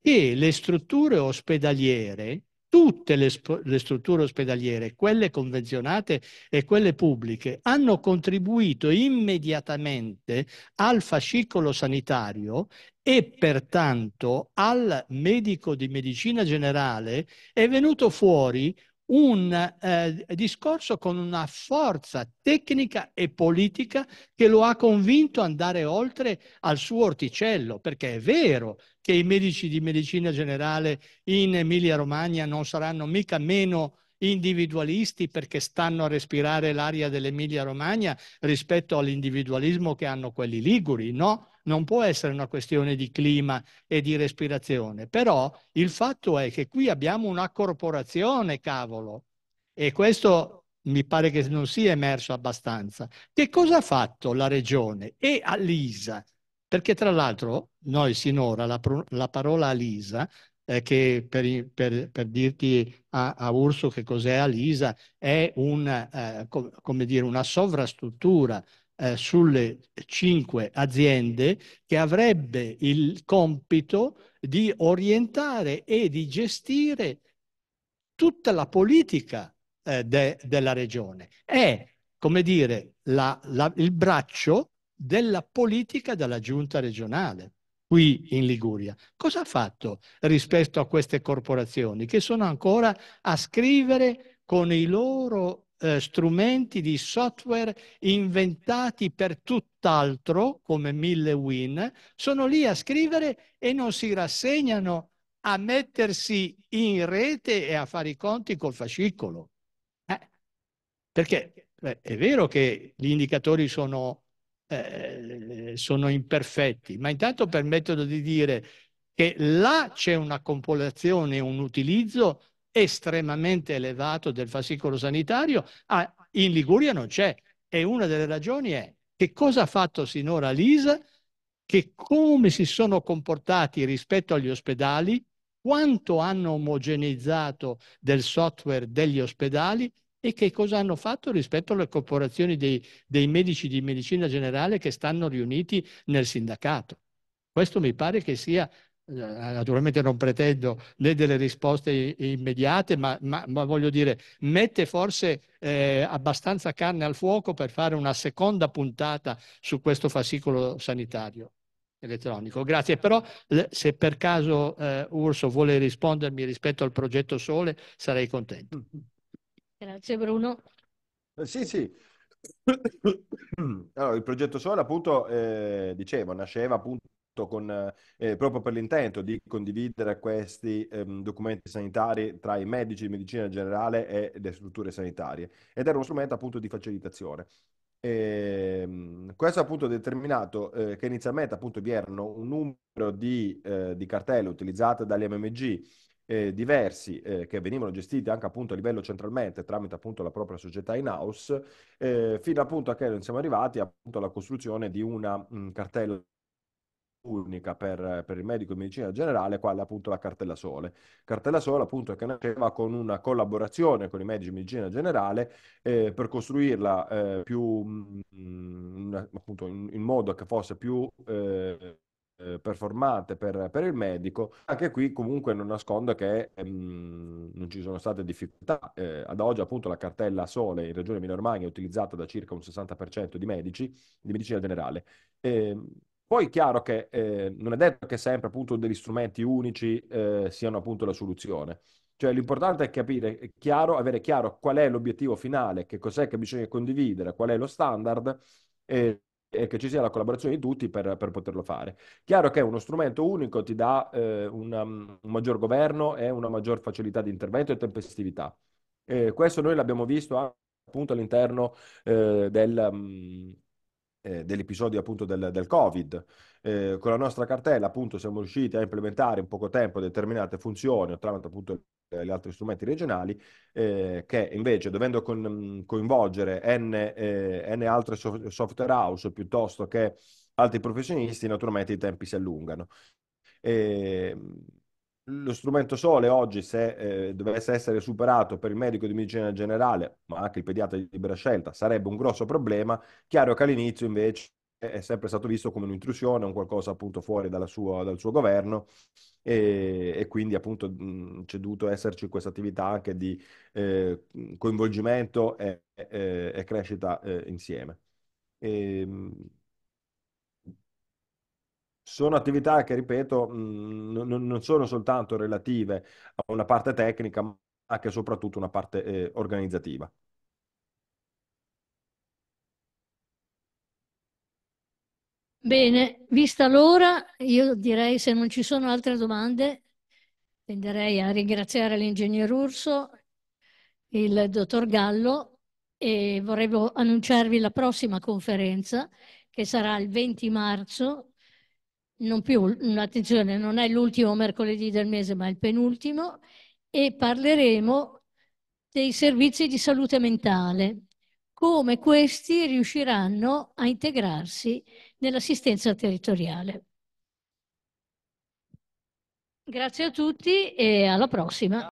che le strutture ospedaliere tutte le, le, strutture ospedaliere, quelle convenzionate e quelle pubbliche, hanno contribuito immediatamente al fascicolo sanitario e pertanto al medico di medicina generale è venuto fuori un eh, discorso con una forza tecnica e politica che lo ha convinto ad andare oltre al suo orticello, perché è vero che i medici di medicina generale in Emilia-Romagna non saranno mica meno individualisti perché stanno a respirare l'aria dell'Emilia-Romagna rispetto all'individualismo che hanno quelli liguri, no? non può essere una questione di clima e di respirazione, però il fatto è che qui abbiamo una corporazione, cavolo, e questo mi pare che non sia emerso abbastanza. Che cosa ha fatto la Regione e Alisa? Perché tra l'altro noi sinora la, la parola Alisa, eh, che per, per, per, dirti a, a Urso che cos'è Alisa, è un, eh, com, dire, una sovrastruttura eh, sulle cinque aziende che avrebbe il compito di orientare e di gestire tutta la politica eh, de, della regione. È, come dire, la, la, il braccio della politica della giunta regionale qui in Liguria. Cosa ha fatto rispetto a queste corporazioni che sono ancora a scrivere con i loro eh, strumenti di software inventati per tutt'altro, come mille win, sono lì a scrivere e non si rassegnano a mettersi in rete e a fare i conti col fascicolo. Eh? Perché beh, è vero che gli indicatori sono, eh, sono imperfetti, ma intanto permettono di dire che là c'è una compilazione, un utilizzo estremamente elevato del fascicolo sanitario, ah, in Liguria non c'è. E una delle ragioni è che cosa ha fatto sinora l'ISA, che come si sono comportati rispetto agli ospedali, quanto hanno omogeneizzato del software degli ospedali e che cosa hanno fatto rispetto alle corporazioni dei, dei, medici di medicina generale che stanno riuniti nel sindacato. Questo mi pare che sia eh, naturalmente non pretendo né delle risposte immediate, ma, ma, ma voglio dire, mette forse eh, abbastanza carne al fuoco per fare una seconda puntata su questo fascicolo sanitario elettronico. Grazie, però se per caso eh, Urso vuole rispondermi rispetto al progetto Sole, sarei contento. Grazie Bruno. Eh, sì, sì. Allora, il progetto Sole appunto, eh, dicevo, nasceva appunto con, eh, eh, proprio per l'intento di condividere questi ehm, documenti sanitari tra i medici di medicina generale e le strutture sanitarie ed era uno strumento appunto di facilitazione. E, ehm, questo appunto ha determinato eh, che inizialmente appunto vi erano un numero di, eh, di cartelle utilizzate dagli MMG eh, diversi eh, che venivano gestiti anche appunto a livello centralmente tramite appunto la propria società in house, eh, fino appunto a che non siamo arrivati appunto alla costruzione di una mh, mm, cartella unica per, per, il medico in medicina generale, quale appunto la cartella sole. Cartella sole appunto che nasceva con una collaborazione con i medici in medicina generale eh, per costruirla eh, più mh, mm, mm, appunto in, in, modo che fosse più eh, eh, performante per, per, il medico. Anche qui comunque non nascondo che ehm, non ci sono state difficoltà. Eh, ad oggi appunto la cartella sole in Regione Emilia Romagna è utilizzata da circa un 60% di medici di medicina generale. Eh, poi è chiaro che eh, non è detto che sempre appunto degli strumenti unici eh, siano appunto la soluzione. Cioè l'importante è capire è chiaro, avere chiaro qual è l'obiettivo finale, che cos'è che bisogna condividere, qual è lo standard e, e che ci sia la collaborazione di tutti per, per, poterlo fare. Chiaro che uno strumento unico ti dà eh, una, mm, un maggior governo e una maggior facilità di intervento e tempestività. Eh, questo noi l'abbiamo visto anche appunto all'interno eh, del, mm, eh, dell'episodio appunto del, del Covid. Eh, con la nostra cartella appunto siamo riusciti a implementare in poco tempo determinate funzioni tramite appunto gli altri strumenti regionali eh, che invece dovendo con, mm, coinvolgere n, eh, n altre so- software house piuttosto che altri professionisti naturalmente i tempi si allungano. E, ehm, lo strumento sole oggi, se eh, dovesse essere superato per il medico di medicina generale, ma anche il pediatra di libera scelta, sarebbe un grosso problema. Chiaro che all'inizio invece è sempre stato visto come un'intrusione, un qualcosa appunto fuori sua, dal suo governo e, e quindi appunto mh, c'è dovuto esserci questa attività anche di eh, coinvolgimento e, e, e crescita eh, insieme. E, ehm, sono attività che, ripeto, mm, non, non, sono soltanto relative a una parte tecnica, ma anche e soprattutto una parte eh, organizzativa. Bene, vista l'ora, io direi se non ci sono altre domande, tenderei a ringraziare l'ingegner Urso, il dottor Gallo e vorrei annunciarvi la prossima conferenza che sarà il 20 marzo non più, attenzione, non è l'ultimo mercoledì del mese, ma il penultimo, e parleremo dei servizi di salute mentale, come questi riusciranno a integrarsi nell'assistenza territoriale. Grazie a tutti e alla prossima.